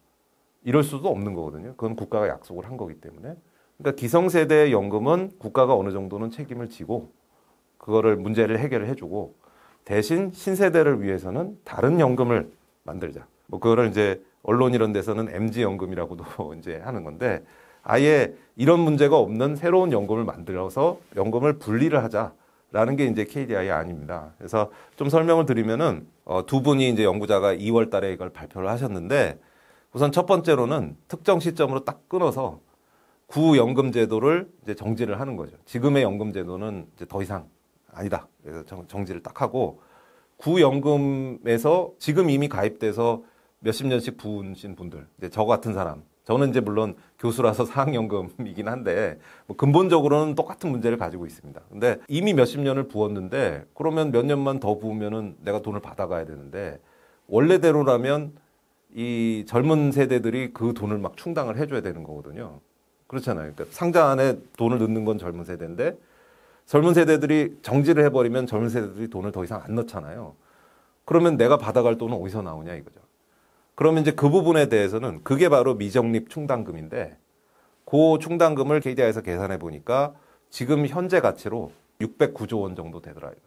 이럴 수도 없는 거거든요. 그건 국가가 약속을 한 거기 때문에. 그러니까 기성세대 의 연금은 국가가 어느 정도는 책임을 지고 그거를 문제를 해결을 해주고 대신 신세대를 위해서는 다른 연금을 만들자. 뭐 그거를 이제 언론 이런 데서는 MG 연금이라고도 <laughs> 이제 하는 건데 아예 이런 문제가 없는 새로운 연금을 만들어서 연금을 분리를 하자라는 게 이제 KDI의 아닙니다. 그래서 좀 설명을 드리면은 어, 두 분이 이제 연구자가 2월 달에 이걸 발표를 하셨는데 우선 첫 번째로는 특정 시점으로 딱 끊어서 구연금 제도를 이제 정지를 하는 거죠. 지금의 연금 제도는 이제 더 이상 아니다. 그래서 정, 지를딱 하고 구연금에서 지금 이미 가입돼서 몇십 년씩 부으신 분들, 이제 저 같은 사람 저는 이제 물론 교수라서 <laughs> 사학연금이긴 한데 뭐 근본적으로는 똑같은 문제를 가지고 있습니다. 근데 이미 몇십 년을 부었는데 그러면 몇 년만 더 부으면은 내가 돈을 받아가야 되는데 원래대로라면 이 젊은 세대들이 그 돈을 막 충당을 해줘야 되는 거거든요. 그렇잖아요. 그러니까 상자 안에 돈을 넣는 건 젊은 세대인데 젊은 세대들이 정지를 해버리면 젊은 세대들이 돈을 더 이상 안 넣잖아요. 그러면 내가 받아갈 돈은 어디서 나오냐 이거죠. 그러면 이제 그 부분에 대해서는 그게 바로 미적립 충당금인데 그 충당금을 KDI에서 계산해 보니까 지금 현재 가치로 609조 원 정도 되더라. 고요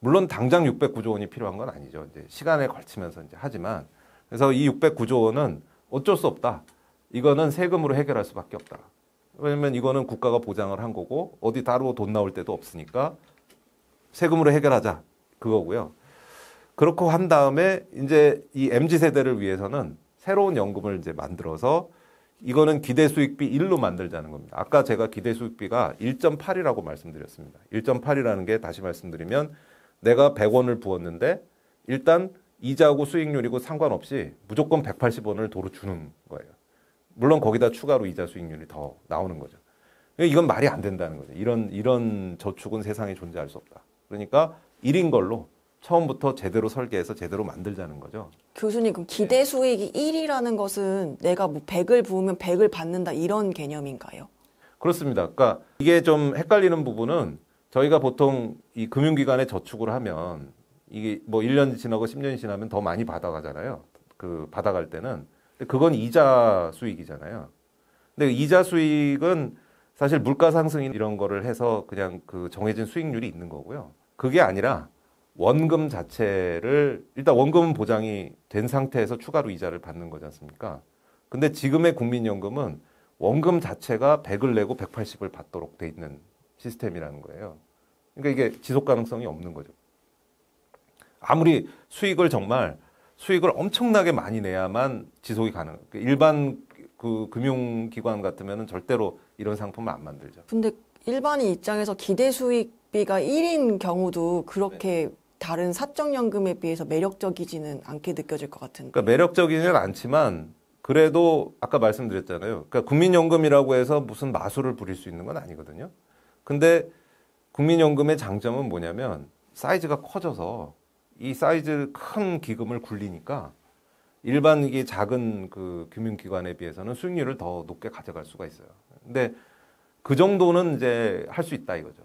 물론 당장 609조 원이 필요한 건 아니죠. 이제 시간에 걸치면서 이제 하지만 그래서 이 609조 원은 어쩔 수 없다. 이거는 세금으로 해결할 수밖에 없다. 왜냐면 이거는 국가가 보장을 한 거고 어디 다루로돈 나올 때도 없으니까 세금으로 해결하자 그거고요. 그렇고 한 다음에 이제 이 MZ 세대를 위해서는 새로운 연금을 이제 만들어서 이거는 기대 수익비 1로 만들자는 겁니다. 아까 제가 기대 수익비가 1.8이라고 말씀드렸습니다. 1.8이라는 게 다시 말씀드리면 내가 100원을 부었는데 일단 이자고 하 수익률이고 상관없이 무조건 180원을 도로 주는 거예요. 물론 거기다 추가로 이자 수익률이 더 나오는 거죠. 그러니까 이건 말이 안 된다는 거죠. 이런 이런 저축은 세상에 존재할 수 없다. 그러니까 1인 걸로 처음부터 제대로 설계해서 제대로 만들자는 거죠. 교수님 그럼 기대 네. 수익이 1이라는 것은 내가 뭐 100을 부으면 100을 받는다 이런 개념인가요? 그렇습니다. 그러니까 이게 좀 헷갈리는 부분은 저희가 보통 이 금융기관에 저축을 하면 이게 뭐 1년 지나고 1 0년 지나면 더 많이 받아가잖아요. 그 받아갈 때는. 근데 그건 이자 수익이잖아요. 근데 이자 수익은 사실 물가 상승 이런 거를 해서 그냥 그 정해진 수익률이 있는 거고요. 그게 아니라 원금 자체를 일단 원금은 보장이 된 상태에서 추가로 이자를 받는 거지 않습니까? 근데 지금의 국민연금은 원금 자체가 100을 내고 180을 받도록 돼 있는 시스템이라는 거예요. 그러니까 이게 지속 가능성이 없는 거죠. 아무리 수익을 정말 수익을 엄청나게 많이 내야만 지속이 가능. 그러니까 일반 그 금융기관 같으면 절대로 이런 상품을 안 만들죠. 근데 일반인 입장에서 기대 수익 비가 1인 경우도 그렇게 네. 다른 사적연금에 비해서 매력적이지는 않게 느껴질 것 같은데. 그러니까 매력적이지는 않지만 그래도 아까 말씀드렸잖아요. 그러니까 국민연금이라고 해서 무슨 마술을 부릴 수 있는 건 아니거든요. 근데 국민연금의 장점은 뭐냐면 사이즈가 커져서 이 사이즈 큰 기금을 굴리니까 일반 이게 작은 그 금융기관에 비해서는 수익률을 더 높게 가져갈 수가 있어요. 근데 그 정도는 이제 할 수 있다 이거죠.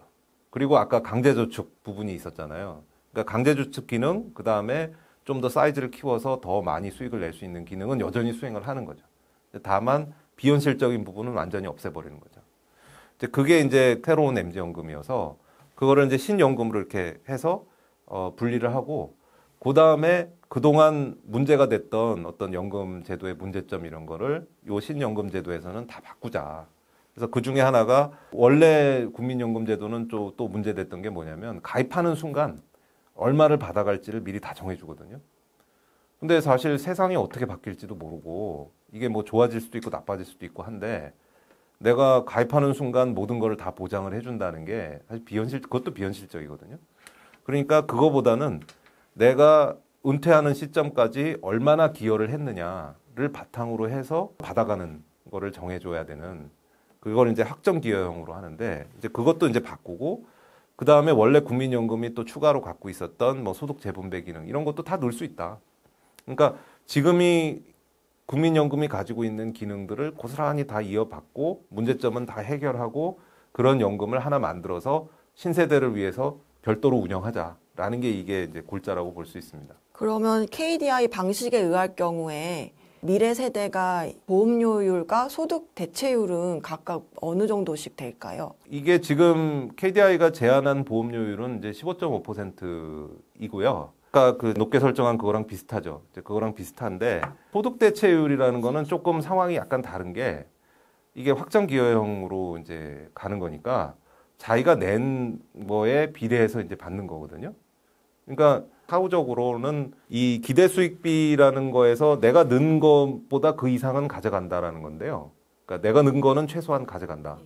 그리고 아까 강제저축 부분이 있었잖아요. 그러니까 강제 주축 기능, 그 다음에 좀 더 사이즈를 키워서 더 많이 수익을 낼 수 있는 기능은 여전히 수행을 하는 거죠. 다만 비현실적인 부분은 완전히 없애버리는 거죠. 이제 그게 이제 새로운 MZ연금이어서 그거를 이제 신연금으로 이렇게 해서 어, 분리를 하고 그 다음에 그동안 문제가 됐던 어떤 연금 제도의 문제점 이런 거를 요 신연금 제도에서는 다 바꾸자. 그래서 그 중에 하나가 원래 국민연금 제도는 또, 또 문제됐던 게 뭐냐면 가입하는 순간 얼마를 받아갈지를 미리 다 정해주거든요. 근데 사실 세상이 어떻게 바뀔지도 모르고 이게 뭐 좋아질 수도 있고 나빠질 수도 있고 한데 내가 가입하는 순간 모든 것을 다 보장을 해준다는 게 사실 비현실 그것도 비현실적이거든요. 그러니까 그거보다는 내가 은퇴하는 시점까지 얼마나 기여를 했느냐를 바탕으로 해서 받아가는 거를 정해줘야 되는 그걸 이제 학점 기여형으로 하는데 이제 그것도 이제 바꾸고 그 다음에 원래 국민연금이 또 추가로 갖고 있었던 뭐 소득 재분배 기능 이런 것도 다 넣을 수 있다. 그러니까 지금이 국민연금이 가지고 있는 기능들을 고스란히 다 이어받고 문제점은 다 해결하고 그런 연금을 하나 만들어서 신세대를 위해서 별도로 운영하자라는 게 이게 이제 골자라고 볼 수 있습니다. 그러면 KDI 방식에 의할 경우에 미래 세대가 보험료율과 소득 대체율은 각각 어느 정도씩 될까요? 이게 지금 KDI가 제안한 보험료율은 이제 15.5%이고요. 그러니까그 높게 설정한 그거랑 비슷하죠. 이제 그거랑 비슷한데 소득 대체율이라는 거는 조금 상황이 약간 다른 게 이게 확정 기여형으로 이제 가는 거니까 자기가 낸 거에 비례해서 이제 받는 거거든요. 그러니까 사후적으로는 이 기대 수익비라는 거에서 내가 는 것보다 그 이상은 가져간다라는 건데요. 그러니까 내가 는 거는 최소한 가져간다.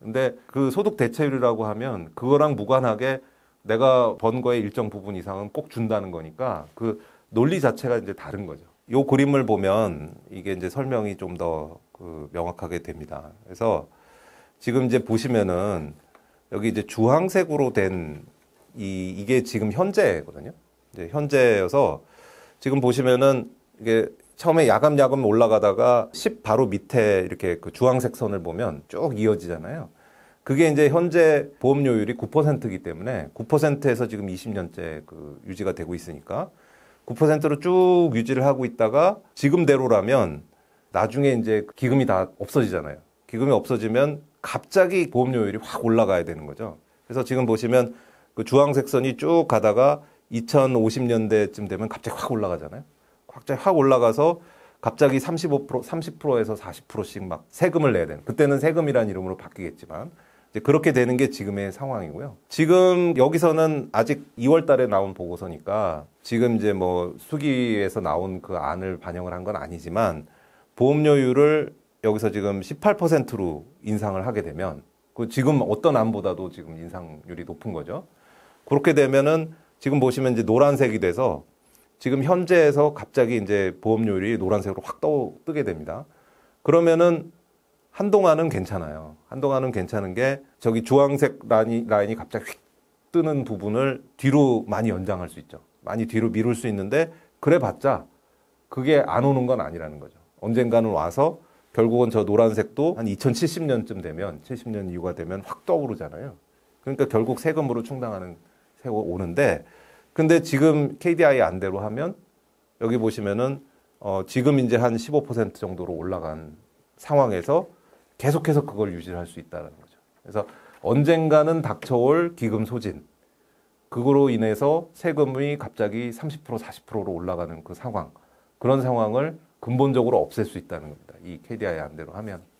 근데 그 소득 대체율이라고 하면 그거랑 무관하게 내가 번 거의 일정 부분 이상은 꼭 준다는 거니까 그 논리 자체가 이제 다른 거죠. 요 그림을 보면 이게 이제 설명이 좀 더 그 명확하게 됩니다. 그래서 지금 이제 보시면은 여기 이제 주황색으로 된 이, 이게 지금 현재거든요. 현재여서 지금 보시면은 이게 처음에 야금야금 올라가다가 10 바로 밑에 이렇게 그 주황색 선을 보면 쭉 이어지잖아요. 그게 이제 현재 보험료율이 9%이기 때문에 9%에서 지금 20년째 그 유지가 되고 있으니까 9%로 쭉 유지를 하고 있다가 지금대로라면 나중에 이제 기금이 다 없어지잖아요. 기금이 없어지면 갑자기 보험료율이 확 올라가야 되는 거죠. 그래서 지금 보시면 그 주황색 선이 쭉 가다가 2050년대쯤 되면 갑자기 확 올라가잖아요. 갑자기 확 올라가서 갑자기 35% 30%에서 40%씩 막 세금을 내야 되는. 그때는 세금이란 이름으로 바뀌겠지만 이제 그렇게 되는 게 지금의 상황이고요. 지금 여기서는 아직 2월 달에 나온 보고서니까 지금 이제 뭐 수기에서 나온 그 안을 반영을 한 건 아니지만 보험료율을 여기서 지금 18%로 인상을 하게 되면 그 지금 어떤 안보다도 지금 인상률이 높은 거죠. 그렇게 되면은 지금 보시면 이제 노란색이 돼서 지금 현재에서 갑자기 이제 보험료율이 노란색으로 확 떠, 뜨게 됩니다. 그러면은 한동안은 괜찮아요. 한동안은 괜찮은 게 저기 주황색 라인이, 라인이 갑자기 휙 뜨는 부분을 뒤로 많이 연장할 수 있죠. 많이 뒤로 미룰 수 있는데 그래 봤자 그게 안 오는 건 아니라는 거죠. 언젠가는 와서 결국은 저 노란색도 한 2070년쯤 되면 70년 이후가 되면 확 떠오르잖아요. 그러니까 결국 세금으로 충당하는 세오는데 근데 지금 KDI 안대로 하면 여기 보시면은 어 지금 이제 한 15% 정도로 올라간 상황에서 계속해서 그걸 유지할 수 있다는 거죠. 그래서 언젠가는 닥쳐올 기금 소진 그거로 인해서 세금이 갑자기 30% 40%로 올라가는 그 상황 그런 상황을 근본적으로 없앨 수 있다는 겁니다. 이 KDI 안대로 하면.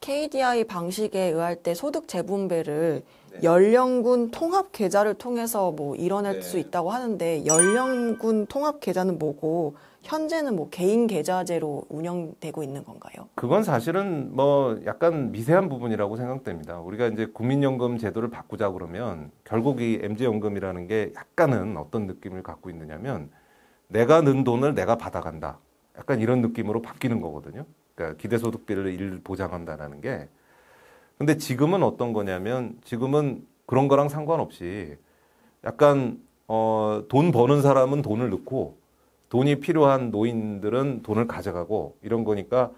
KDI 방식에 의할 때 소득 재분배를 네. 연령군 통합 계좌를 통해서 뭐 이뤄낼 네. 수 있다고 하는데 연령군 통합 계좌는 뭐고 현재는 뭐 개인 계좌제로 운영되고 있는 건가요? 그건 사실은 뭐 약간 미세한 부분이라고 생각됩니다. 우리가 이제 국민연금 제도를 바꾸자 그러면 결국 이 MZ연금이라는 게 약간은 어떤 느낌을 갖고 있느냐면 내가 넣은 돈을 내가 받아간다. 약간 이런 느낌으로 바뀌는 거거든요. 그러니까 기대소득비를 일 보장한다라는 게 근데 지금은 어떤 거냐면 지금은 그런 거랑 상관없이 약간 어, 돈 버는 사람은 돈을 넣고 돈이 필요한 노인들은 돈을 가져가고 이런 거니까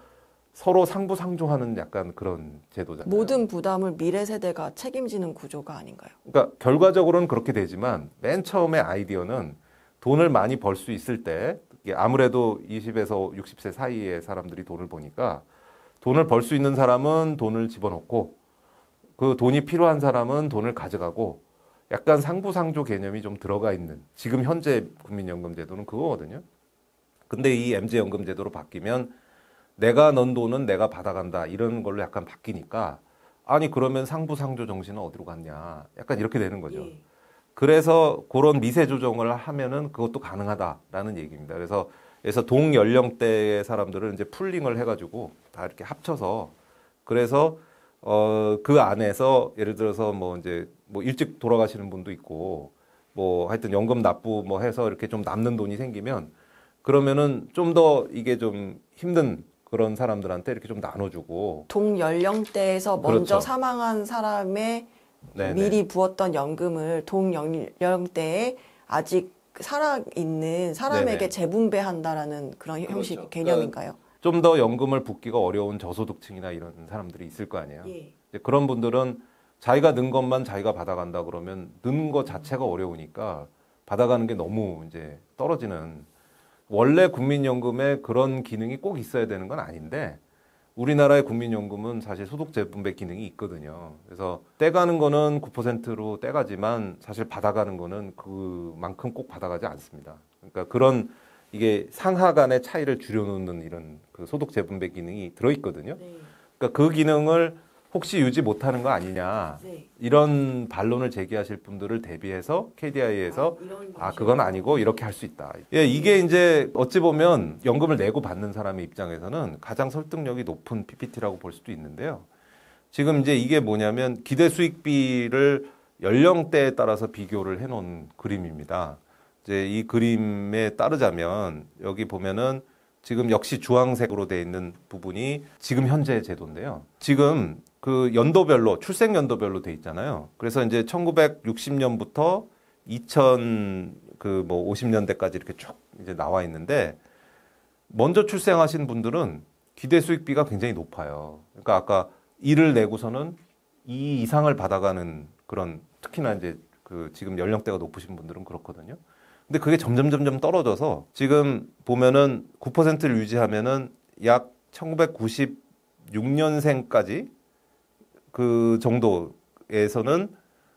서로 상부상조하는 약간 그런 제도잖아요. 모든 부담을 미래 세대가 책임지는 구조가 아닌가요? 그러니까 결과적으로는 그렇게 되지만 맨 처음에 아이디어는 돈을 많이 벌 수 있을 때 이게 아무래도 20에서 60세 사이의 사람들이 돈을 보니까 돈을 벌 수 있는 사람은 돈을 집어넣고 그 돈이 필요한 사람은 돈을 가져가고 약간 상부상조 개념이 좀 들어가 있는 지금 현재 국민연금 제도는 그거거든요. 근데 이 MZ연금 제도로 바뀌면 내가 넌 돈은 내가 받아간다 이런 걸로 약간 바뀌니까 아니 그러면 상부상조 정신은 어디로 갔냐 약간 이렇게 되는 거죠. 예. 그래서 그런 미세 조정을 하면은 그것도 가능하다라는 얘기입니다. 그래서 그래서 동 연령대의 사람들은 이제 풀링을 해가지고 다 이렇게 합쳐서 그래서 어 그 안에서 예를 들어서 뭐 이제 뭐 일찍 돌아가시는 분도 있고 뭐 하여튼 연금 납부 뭐 해서 이렇게 좀 남는 돈이 생기면 그러면은 좀 더 이게 좀 힘든 그런 사람들한테 이렇게 좀 나눠주고 동 연령대에서 먼저 그렇죠. 사망한 사람의 네네. 미리 부었던 연금을 동연령때에 아직 살아있는 사람에게 네네. 재분배한다라는 그런 형식 그렇죠. 그 개념인가요? 그러니까 좀더 연금을 붓기가 어려운 저소득층이나 이런 사람들이 있을 거 아니에요. 예. 그런 분들은 자기가 는 것만 자기가 받아간다 그러면 는 것 자체가 어려우니까 받아가는 게 너무 이제 떨어지는 원래 국민연금에 그런 기능이 꼭 있어야 되는 건 아닌데 우리나라의 국민연금은 사실 소득재 분배 기능이 있거든요. 그래서 떼가는 거는 9%로 떼가지만 사실 받아가는 거는 그만큼 꼭 받아가지 않습니다. 그러니까 그런 이게 상하 간의 차이를 줄여놓는 이런 그 소득 재분배 기능이 들어있거든요. 네. 그러니까 그 기능을 혹시 유지 못하는 거 아니냐 네. 이런 반론을 제기하실 분들을 대비해서 KDI에서 아, 아 그건 아니고 이렇게 할 수 있다. 예, 이게 네. 이제 어찌 보면 연금을 내고 받는 사람의 입장에서는 가장 설득력이 높은 PPT라고 볼 수도 있는데요. 지금 이제 이게 뭐냐면 기대 수익비를 연령대에 따라서 비교를 해놓은 그림입니다. 이제 이 그림에 따르자면 여기 보면은 지금 역시 주황색으로 되어 있는 부분이 지금 현재 제도인데요. 지금 그 연도별로 출생 연도별로 돼 있잖아요. 그래서 이제 1960년부터 2000그뭐 50년대까지 이렇게 쭉 이제 나와 있는데 먼저 출생하신 분들은 기대 수익비가 굉장히 높아요. 그러니까 아까 일을 내고서는 이 이상을 받아가는 그런 특히나 이제 그 지금 연령대가 높으신 분들은 그렇거든요. 근데 그게 점점 점점 떨어져서 지금 보면은 9%를 유지하면은 약 1996년생까지 그 정도에서는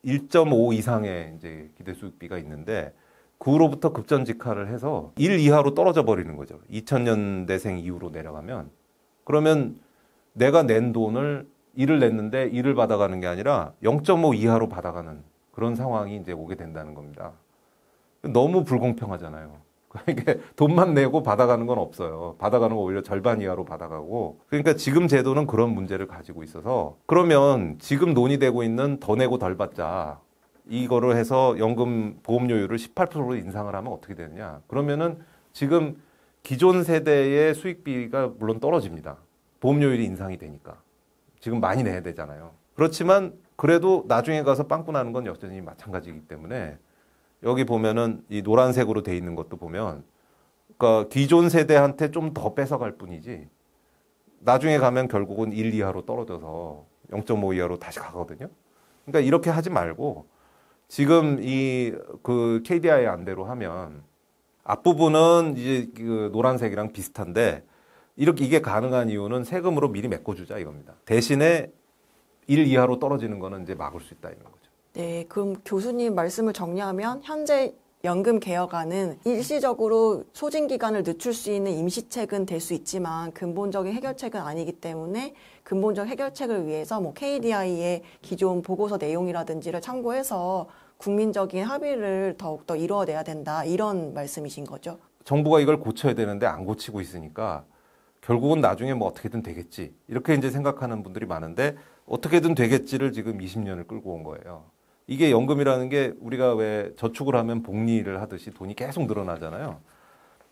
1.5 이상의 이제 기대 수익비가 있는데 그로부터 급전 직하를 해서 1 이하로 떨어져 버리는 거죠. 2000년대생 이후로 내려가면 그러면 내가 낸 돈을 일을 냈는데 일을 받아가는 게 아니라 0.5 이하로 받아가는 그런 상황이 이제 오게 된다는 겁니다. 너무 불공평하잖아요. 그러니까 돈만 내고 받아가는 건 없어요. 받아가는 거 오히려 절반 이하로 받아가고. 그러니까 지금 제도는 그런 문제를 가지고 있어서 그러면 지금 논의되고 있는 더 내고 덜 받자. 이거를 해서 연금 보험료율을 18%로 인상을 하면 어떻게 되느냐. 그러면은 지금 기존 세대의 수익비가 물론 떨어집니다. 보험료율이 인상이 되니까. 지금 많이 내야 되잖아요. 그렇지만 그래도 나중에 가서 빵꾸 나는 건 여전히 마찬가지이기 때문에 여기 보면은 이 노란색으로 돼 있는 것도 보면 그러니까 기존 세대한테 좀 더 뺏어갈 뿐이지 나중에 가면 결국은 1 이하로 떨어져서 0.5 이하로 다시 가거든요. 그러니까 이렇게 하지 말고 지금 이 그 KDI의 안대로 하면 앞부분은 이제 그 노란색이랑 비슷한데 이렇게 이게 가능한 이유는 세금으로 미리 메꿔주자 이겁니다. 대신에 1 이하로 떨어지는 거는 이제 막을 수 있다 이거. 네, 그럼 교수님 말씀을 정리하면 현재 연금 개혁안은 일시적으로 소진 기간을 늦출 수 있는 임시책은 될 수 있지만 근본적인 해결책은 아니기 때문에 근본적 해결책을 위해서 뭐 KDI의 기존 보고서 내용이라든지를 참고해서 국민적인 합의를 더욱더 이루어내야 된다 이런 말씀이신 거죠. 정부가 이걸 고쳐야 되는데 안 고치고 있으니까 결국은 나중에 뭐 어떻게든 되겠지 이렇게 이제 생각하는 분들이 많은데 어떻게든 되겠지를 지금 20년을 끌고 온 거예요. 이게 연금이라는 게 우리가 왜 저축을 하면 복리를 하듯이 돈이 계속 늘어나잖아요.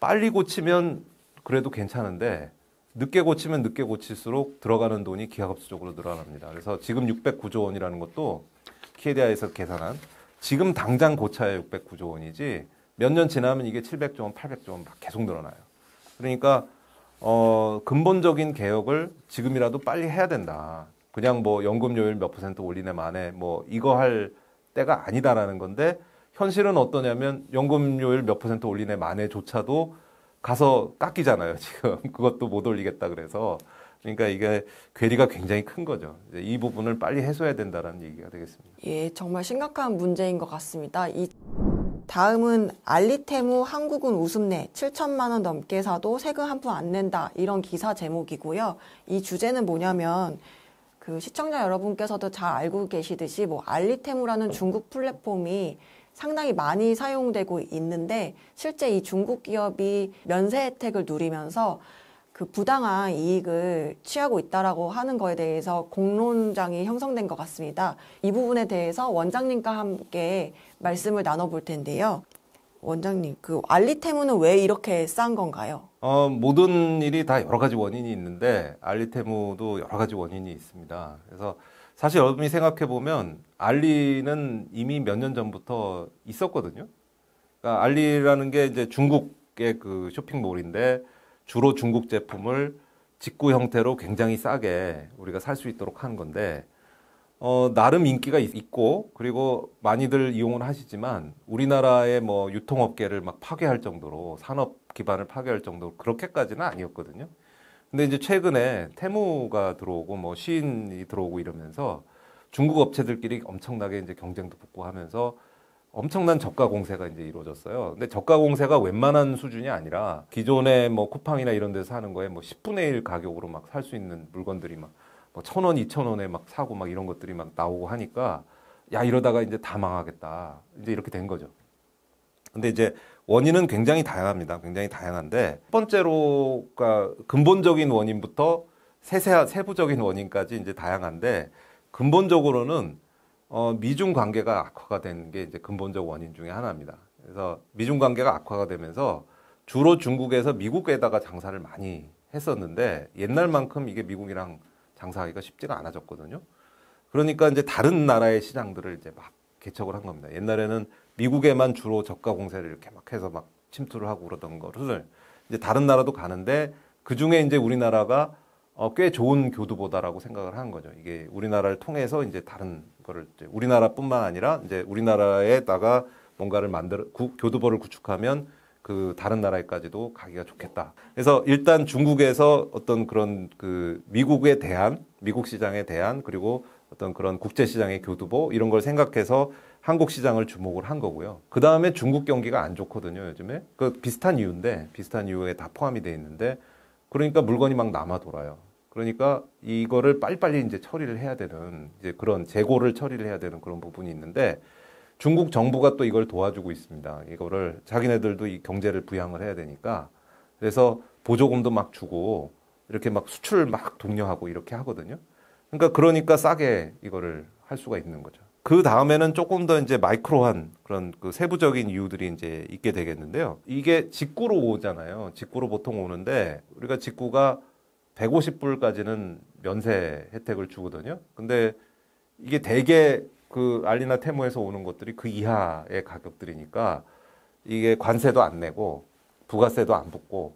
빨리 고치면 그래도 괜찮은데 늦게 고치면 늦게 고칠수록 들어가는 돈이 기하급수적으로 늘어납니다. 그래서 지금 609조 원이라는 것도 키에 d i 에서 계산한 지금 당장 고쳐야 609조 원이지 몇 년 지나면 이게 700조 원, 800조 원 막 계속 늘어나요. 그러니까 어, 근본적인 개혁을 지금이라도 빨리 해야 된다. 그냥 뭐 연금요율 몇 퍼센트 올리네 만에 뭐 이거 할 때가 아니다라는 건데 현실은 어떠냐면 연금요율 몇 퍼센트 올리네 만에조차도 가서 깎이잖아요. 지금 <laughs> 그것도 못 올리겠다 그래서 그러니까 이게 괴리가 굉장히 큰 거죠. 이 부분을 빨리 해소해야 된다라는 얘기가 되겠습니다. 예, 정말 심각한 문제인 것 같습니다. 이... 다음은 알리테무 한국은 웃음내 7천만 원 넘게 사도 세금 한 푼 안 낸다 이런 기사 제목이고요. 이 주제는 뭐냐면 그 시청자 여러분께서도 잘 알고 계시듯이 뭐알리템이라는 중국 플랫폼이 상당히 많이 사용되고 있는데 실제 이 중국 기업이 면세 혜택을 누리면서 그 부당한 이익을 취하고 있다라고 하는 거에 대해서 공론장이 형성된 것 같습니다. 이 부분에 대해서 원장님과 함께 말씀을 나눠볼 텐데요. 원장님, 그 알리테무는 왜 이렇게 싼 건가요? 어, 모든 일이 다 여러 가지 원인이 있는데 알리테무도 여러 가지 원인이 있습니다. 그래서 사실 여러분이 생각해 보면 알리는 이미 몇 년 전부터 있었거든요. 그러니까 알리라는 게 이제 중국의 그 쇼핑몰인데 주로 중국 제품을 직구 형태로 굉장히 싸게 우리가 살 수 있도록 하는 건데 어, 나름 인기가 있, 고 그리고 많이들 이용을 하시지만 우리나라의 뭐 유통업계를 막 파괴할 정도로 산업 기반을 파괴할 정도로 그렇게까지는 아니었거든요. 근데 이제 최근에 테무가 들어오고 뭐 시인이 들어오고 이러면서 중국 업체들끼리 엄청나게 이제 경쟁도 붙고 하면서 엄청난 저가 공세가 이제 이루어졌어요. 근데 저가 공세가 웬만한 수준이 아니라 기존에뭐 쿠팡이나 이런 데서 하는 거에 뭐 10분의 1 가격으로 막 살 수 있는 물건들이 막 뭐천 원, 이천 원에 막 사고 막 이런 것들이 막 나오고 하니까 야 이러다가 이제 다 망하겠다. 이제 이렇게 된 거죠. 근데 이제 원인은 굉장히 다양합니다. 굉장히 다양한데 첫 번째로 그 근본적인 원인부터 세세한 세부적인 원인까지 이제 다양한데 근본적으로는 어, 미중 관계가 악화가 된 게 이제 근본적 원인 중에 하나입니다. 그래서 미중 관계가 악화가 되면서 주로 중국에서 미국에다가 장사를 많이 했었는데 옛날만큼 이게 미국이랑 장사하기가 쉽지가 않아졌거든요. 그러니까 이제 다른 나라의 시장들을 이제 막 개척을 한 겁니다. 옛날에는 미국에만 주로 저가 공세를 이렇게 막 해서 막 침투를 하고 그러던 거를 이제 다른 나라도 가는데 그 중에 이제 우리나라가 어, 꽤 좋은 교두보다라고 생각을 한 거죠. 이게 우리나라를 통해서 이제 다른 거를 이제 우리나라뿐만 아니라 이제 우리나라에다가 뭔가를 만들어 구, 교두보를 구축하면 그 다른 나라에까지도 가기가 좋겠다. 그래서 일단 중국에서 어떤 그런 그 미국에 대한 미국 시장에 대한 그리고 어떤 그런 국제 시장의 교두보 이런 걸 생각해서 한국 시장을 주목을 한 거고요. 그 다음에 중국 경기가 안 좋거든요, 요즘에. 그 비슷한 이유인데, 비슷한 이유에 다 포함이 돼 있는데, 그러니까 물건이 막 남아 돌아요. 그러니까 이거를 빨리빨리 이제 처리를 해야 되는, 이제 그런 재고를 처리를 해야 되는 그런 부분이 있는데, 중국 정부가 또 이걸 도와주고 있습니다. 이거를 자기네들도 이 경제를 부양을 해야 되니까 그래서 보조금도 막 주고 이렇게 막 수출을 막 독려하고 이렇게 하거든요. 그러니까 그러니까 싸게 이거를 할 수가 있는 거죠. 그 다음에는 조금 더 이제 마이크로한 그런 그 세부적인 이유들이 이제 있게 되겠는데요. 이게 직구로 오잖아요. 직구로 보통 오는데 우리가 직구가 150불까지는 면세 혜택을 주거든요. 근데 이게 대개 그 알리나 테모에서 오는 것들이 그 이하의 가격들이니까 이게 관세도 안 내고 부가세도 안 붙고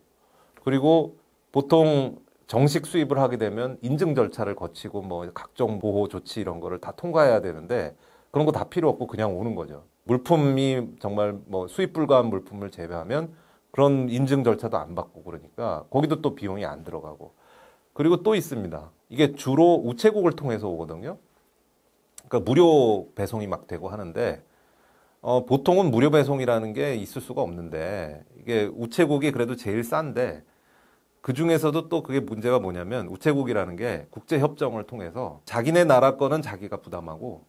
그리고 보통 정식 수입을 하게 되면 인증 절차를 거치고 뭐 각종 보호 조치 이런 거를 다 통과해야 되는데 그런 거 다 필요 없고 그냥 오는 거죠. 물품이 정말 뭐 수입 불가한 물품을 제외하면 그런 인증 절차도 안 받고 그러니까 거기도 또 비용이 안 들어가고 그리고 또 있습니다. 이게 주로 우체국을 통해서 오거든요. 그러니까 무료 배송이 막 되고 하는데 어, 보통은 무료 배송이라는 게 있을 수가 없는데 이게 우체국이 그래도 제일 싼데 그 중에서도 또 그게 문제가 뭐냐면 우체국이라는 게 국제 협정을 통해서 자기네 나라 거는 자기가 부담하고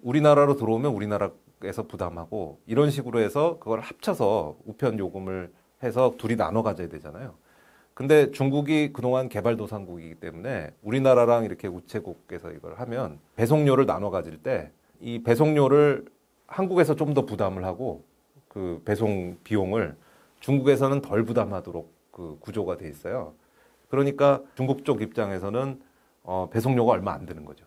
우리나라로 들어오면 우리나라에서 부담하고 이런 식으로 해서 그걸 합쳐서 우편 요금을 해서 둘이 나눠 가져야 되잖아요. 근데 중국이 그동안 개발도상국이기 때문에 우리나라랑 이렇게 우체국에서 이걸 하면 배송료를 나눠 가질 때 이 배송료를 한국에서 좀 더 부담을 하고 그 배송 비용을 중국에서는 덜 부담하도록 그 구조가 돼 있어요. 그러니까 중국 쪽 입장에서는 어, 배송료가 얼마 안 드는 거죠.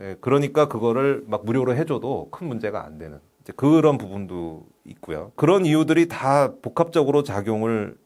예, 그러니까 그거를 막 무료로 해줘도 큰 문제가 안 되는 그런 부분도 있고요. 그런 이유들이 다 복합적으로 작용을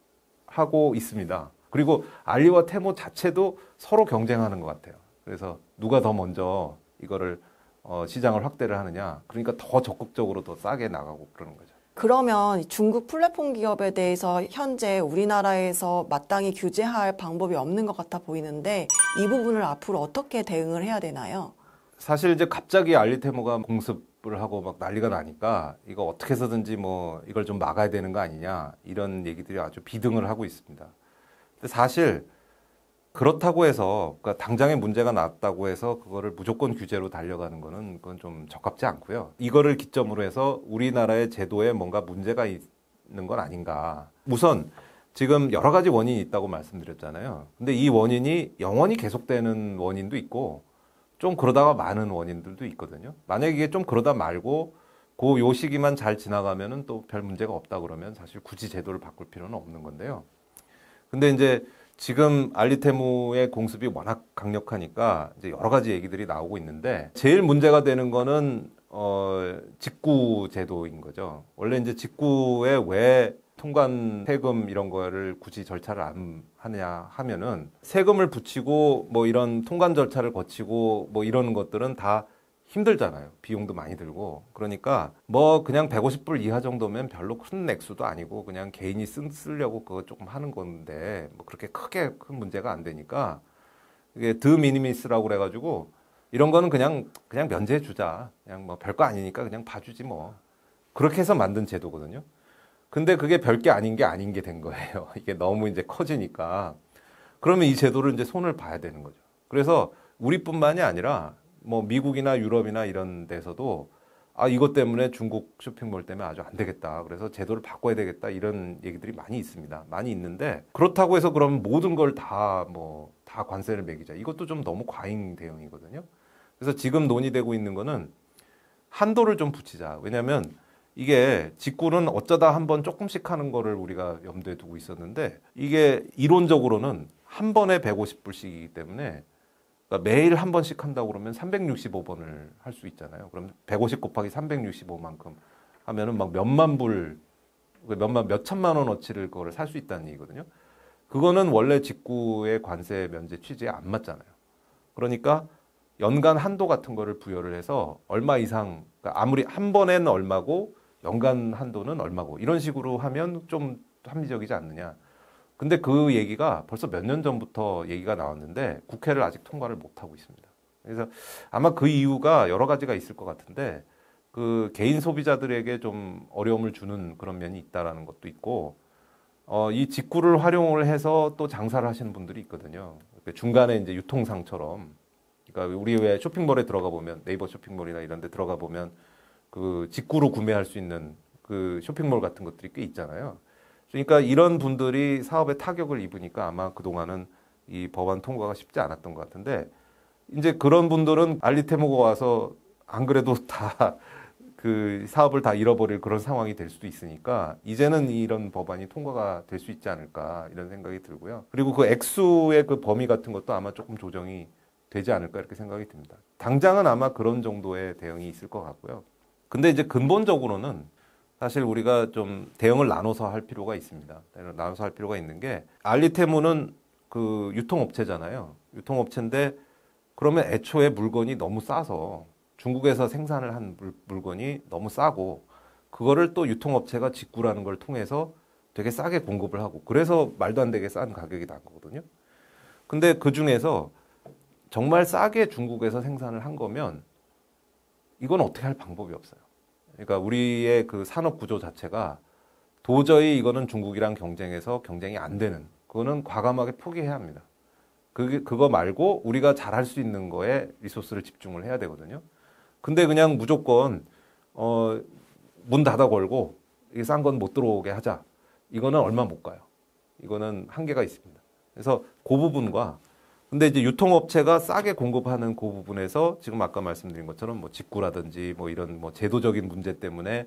하고 있습니다. 그리고 알리와 테모 자체도 서로 경쟁하는 것 같아요. 그래서 누가 더 먼저 이거를 어, 시장을 확대를 하느냐. 그러니까 더 적극적으로 더 싸게 나가고 그러는 거죠. 그러면 중국 플랫폼 기업에 대해서 현재 우리나라에서 마땅히 규제할 방법이 없는 것 같아 보이는데 이 부분을 앞으로 어떻게 대응을 해야 되나요? 사실 이제 갑자기 알리테모가 공습 발표를 하고 막 난리가 나니까 이거 어떻게 해서든지 뭐 이걸 좀 막아야 되는 거 아니냐 이런 얘기들이 아주 비등을 하고 있습니다. 근데 사실 그렇다고 해서 그러니까 당장에 문제가 났다고 해서 그거를 무조건 규제로 달려가는 거는 그건 좀 적합지 않고요. 이거를 기점으로 해서 우리나라의 제도에 뭔가 문제가 있는 건 아닌가. 우선 지금 여러 가지 원인이 있다고 말씀드렸잖아요. 근데 이 원인이 영원히 계속되는 원인도 있고 좀 그러다가 많은 원인들도 있거든요. 만약에 이게 좀 그러다 말고 고요 그 시기만 잘 지나가면은 또 별 문제가 없다 그러면 사실 굳이 제도를 바꿀 필요는 없는 건데요. 근데 이제 지금 알리테무의 공습이 워낙 강력하니까 이제 여러 가지 얘기들이 나오고 있는데 제일 문제가 되는 거는 어 직구 제도인 거죠. 원래 이제 직구에 왜 통관 세금 이런 거를 굳이 절차를 안 하냐 하면은 세금을 붙이고 뭐 이런 통관 절차를 거치고 뭐이런 것들은 다 힘들잖아요. 비용도 많이 들고. 그러니까 뭐 그냥 150불 이하 정도면 별로 큰 액수도 아니고 그냥 개인이 쓴, 쓰려고 그거 조금 하는 건데 뭐 그렇게 크게 큰 문제가 안 되니까 이게 드 미니미스라고 그래가지고 이런 거는 그냥 그냥 면제해 주자. 그냥 뭐 별거 아니니까 그냥 봐주지 뭐. 그렇게 해서 만든 제도거든요. 근데 그게 별게 아닌 게 아닌 게 된 거예요. <laughs> 이게 너무 이제 커지니까. 그러면 이 제도를 이제 손을 봐야 되는 거죠. 그래서 우리뿐만이 아니라 뭐 미국이나 유럽이나 이런 데서도 아, 이것 때문에 중국 쇼핑몰 때문에 아주 안 되겠다. 그래서 제도를 바꿔야 되겠다. 이런 얘기들이 많이 있습니다. 많이 있는데 그렇다고 해서 그럼 모든 걸 다 뭐다 뭐 관세를 매기자. 이것도 좀 너무 과잉 대응이거든요. 그래서 지금 논의되고 있는 거는 한도를 좀 붙이자. 왜냐하면 이게 직구는 어쩌다 한 번 조금씩 하는 거를 우리가 염두에 두고 있었는데 이게 이론적으로는 한 번에 150불씩이기 때문에 그러니까 매일 한 번씩 한다고 그러면 365번을 할 수 있잖아요. 그럼 150 곱하기 365만큼 하면은 막 몇만 불, 그 몇만 몇천만 원어치를 그거를 살 수 있다는 얘기거든요. 그거는 원래 직구의 관세 면제 취지에 안 맞잖아요. 그러니까 연간 한도 같은 거를 부여를 해서 얼마 이상 그러니까 아무리 한 번에는 얼마고 연간 한도는 얼마고 이런 식으로 하면 좀 합리적이지 않느냐. 근데 그 얘기가 벌써 몇 년 전부터 얘기가 나왔는데 국회를 아직 통과를 못 하고 있습니다. 그래서 아마 그 이유가 여러 가지가 있을 것 같은데 그 개인 소비자들에게 좀 어려움을 주는 그런 면이 있다라는 것도 있고 어, 이 직구를 활용을 해서 또 장사를 하시는 분들이 있거든요. 그 중간에 이제 유통상처럼 그러니까 우리 왜 쇼핑몰에 들어가 보면 네이버 쇼핑몰이나 이런 데 들어가 보면 그 직구로 구매할 수 있는 그 쇼핑몰 같은 것들이 꽤 있잖아요. 그러니까 이런 분들이 사업에 타격을 입으니까 아마 그동안은 이 법안 통과가 쉽지 않았던 것 같은데 이제 그런 분들은 알리테모가 와서 안 그래도 <laughs> 다 그 사업을 다 잃어버릴 그런 상황이 될 수도 있으니까 이제는 이런 법안이 통과가 될 수 있지 않을까 이런 생각이 들고요. 그리고 그 액수의 그 범위 같은 것도 아마 조금 조정이 되지 않을까 이렇게 생각이 듭니다. 당장은 아마 그런 정도의 대응이 있을 것 같고요. 근데 이제 근본적으로는 사실 우리가 좀 대응을 나눠서 할 필요가 있습니다. 나눠서 할 필요가 있는 게 알리테무는 그 유통업체잖아요. 유통업체인데 그러면 애초에 물건이 너무 싸서 중국에서 생산을 한 물, 건이 너무 싸고 그거를 또 유통업체가 직구라는 걸 통해서 되게 싸게 공급을 하고 그래서 말도 안 되게 싼 가격이 난 거거든요. 근데 그 중에서 정말 싸게 중국에서 생산을 한 거면 이건 어떻게 할 방법이 없어요. 그러니까 우리의 그 산업 구조 자체가 도저히 이거는 중국이랑 경쟁해서 경쟁이 안 되는 그거는 과감하게 포기해야 합니다. 그게 그거 말고 우리가 잘 할 수 있는 거에 리소스를 집중을 해야 되거든요. 근데 그냥 무조건 어 문 닫아 걸고 이 싼 건 못 들어오게 하자. 이거는 얼마 못 가요. 이거는 한계가 있습니다. 그래서 그 부분과 근데 이제 유통업체가 싸게 공급하는 그 부분에서 지금 아까 말씀드린 것처럼 뭐 직구라든지 뭐 이런 뭐 제도적인 문제 때문에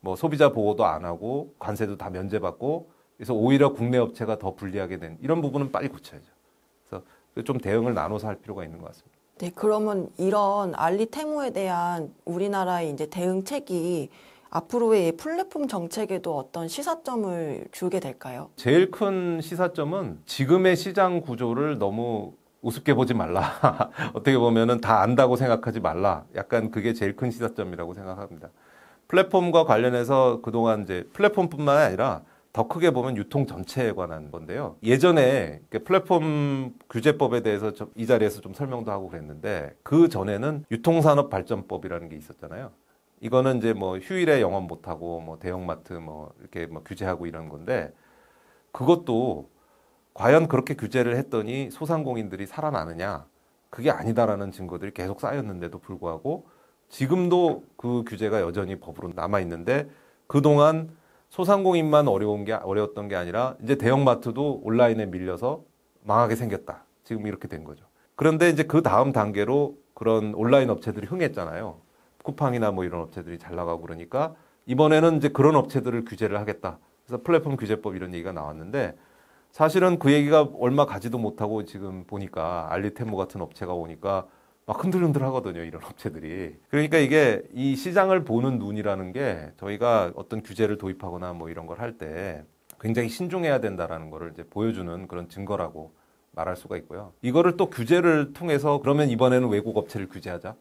뭐 소비자 보호도 안 하고 관세도 다 면제받고 그래서 오히려 국내 업체가 더 불리하게 된 이런 부분은 빨리 고쳐야죠. 그래서 좀 대응을 나눠서 할 필요가 있는 것 같습니다. 네, 그러면 이런 알리 테무에 대한 우리나라의 이제 대응책이 앞으로의 플랫폼 정책에도 어떤 시사점을 주게 될까요? 제일 큰 시사점은 지금의 시장 구조를 너무 우습게 보지 말라. <laughs> 어떻게 보면은 다 안다고 생각하지 말라. 약간 그게 제일 큰 시사점이라고 생각합니다. 플랫폼과 관련해서 그동안 이제 플랫폼뿐만 아니라 더 크게 보면 유통 전체에 관한 건데요. 예전에 플랫폼 규제법에 대해서 이 자리에서 좀 설명도 하고 그랬는데 그 전에는 유통산업 발전법이라는 게 있었잖아요. 이거는 이제 뭐 휴일에 영업 못하고 뭐 대형마트 뭐 이렇게 뭐 규제하고 이런 건데 그것도 과연 그렇게 규제를 했더니 소상공인들이 살아나느냐 그게 아니다라는 증거들이 계속 쌓였는데도 불구하고 지금도 그 규제가 여전히 법으로 남아 있는데 그동안 소상공인만 어려운 게 어려웠던 게 아니라 이제 대형마트도 온라인에 밀려서 망하게 생겼다. 지금 이렇게 된 거죠. 그런데 이제 그 다음 단계로 그런 온라인 업체들이 흥했잖아요. 쿠팡이나 뭐 이런 업체들이 잘 나가고 그러니까 이번에는 이제 그런 업체들을 규제를 하겠다. 그래서 플랫폼 규제법 이런 얘기가 나왔는데 사실은 그 얘기가 얼마 가지도 못하고 지금 보니까 알리템모 같은 업체가 오니까 막 흔들흔들 하거든요, 이런 업체들이. 그러니까 이게 이 시장을 보는 눈이라는 게 저희가 어떤 규제를 도입하거나 뭐 이런 걸 할 때 굉장히 신중해야 된다라는 거를 이제 보여주는 그런 증거라고 말할 수가 있고요. 이거를 또 규제를 통해서 그러면 이번에는 외국 업체를 규제하자.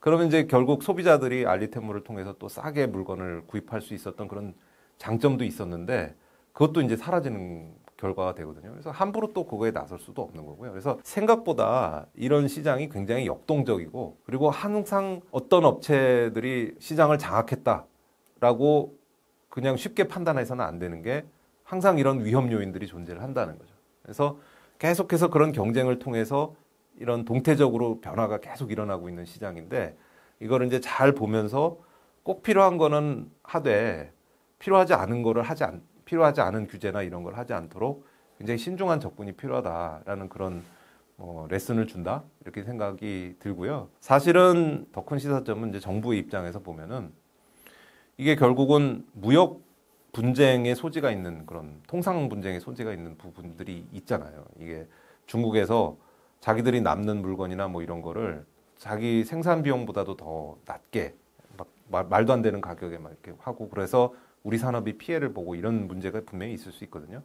그러면 이제 결국 소비자들이 알리템모를 통해서 또 싸게 물건을 구입할 수 있었던 그런 장점도 있었는데 그것도 이제 사라지는 결과가 되거든요. 그래서 함부로 또 그거에 나설 수도 없는 거고요. 그래서 생각보다 이런 시장이 굉장히 역동적이고 그리고 항상 어떤 업체들이 시장을 장악했다라고 그냥 쉽게 판단해서는 안 되는 게 항상 이런 위험 요인들이 존재를 한다는 거죠. 그래서 계속해서 그런 경쟁을 통해서 이런 동태적으로 변화가 계속 일어나고 있는 시장인데 이거를 이제 잘 보면서 꼭 필요한 거는 하되 필요하지 않은 거를 하지 않, 필요하지 않은 규제나 이런 걸 하지 않도록 굉장히 신중한 접근이 필요하다라는 그런 어, 레슨을 준다 이렇게 생각이 들고요. 사실은 더 큰 시사점은 이제 정부의 입장에서 보면은 이게 결국은 무역 분쟁의 소지가 있는 그런 통상 분쟁의 소지가 있는 부분들이 있잖아요. 이게 중국에서 자기들이 남는 물건이나 뭐 이런 거를 자기 생산 비용보다도 더 낮게 막 말도 안 되는 가격에 막 이렇게 하고 그래서 우리 산업이 피해를 보고 이런 문제가 분명히 있을 수 있거든요.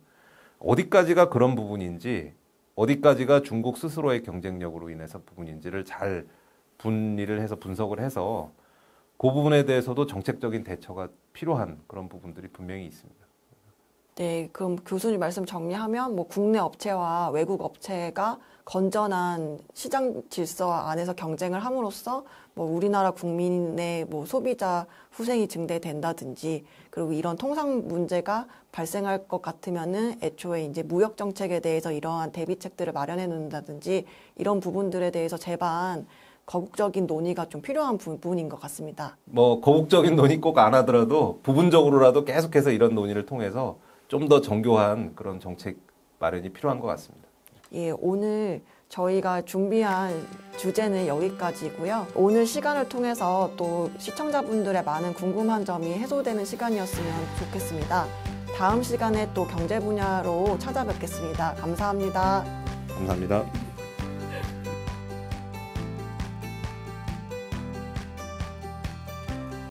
어디까지가 그런 부분인지 어디까지가 중국 스스로의 경쟁력으로 인해서 부분인지를 잘 분리를 해서 분석을 해서 그 부분에 대해서도 정책적인 대처가 필요한 그런 부분들이 분명히 있습니다. 네, 그럼 교수님 말씀 정리하면 뭐 국내 업체와 외국 업체가 건전한 시장 질서 안에서 경쟁을 함으로써 뭐 우리나라 국민의 뭐 소비자 후생이 증대된다든지 그리고 이런 통상 문제가 발생할 것 같으면은 애초에 이제 무역 정책에 대해서 이러한 대비책들을 마련해 놓는다든지 이런 부분들에 대해서 제반 거국적인 논의가 좀 필요한 부분인 것 같습니다. 뭐 거국적인 논의 꼭 안 하더라도 부분적으로라도 계속해서 이런 논의를 통해서 좀 더 정교한 그런 정책 마련이 필요한 것 같습니다. 예, 오늘 저희가 준비한 주제는 여기까지고요. 오늘 시간을 통해서 또 시청자분들의 많은 궁금한 점이 해소되는 시간이었으면 좋겠습니다. 다음 시간에 또 경제 분야로 찾아뵙겠습니다. 감사합니다. 감사합니다.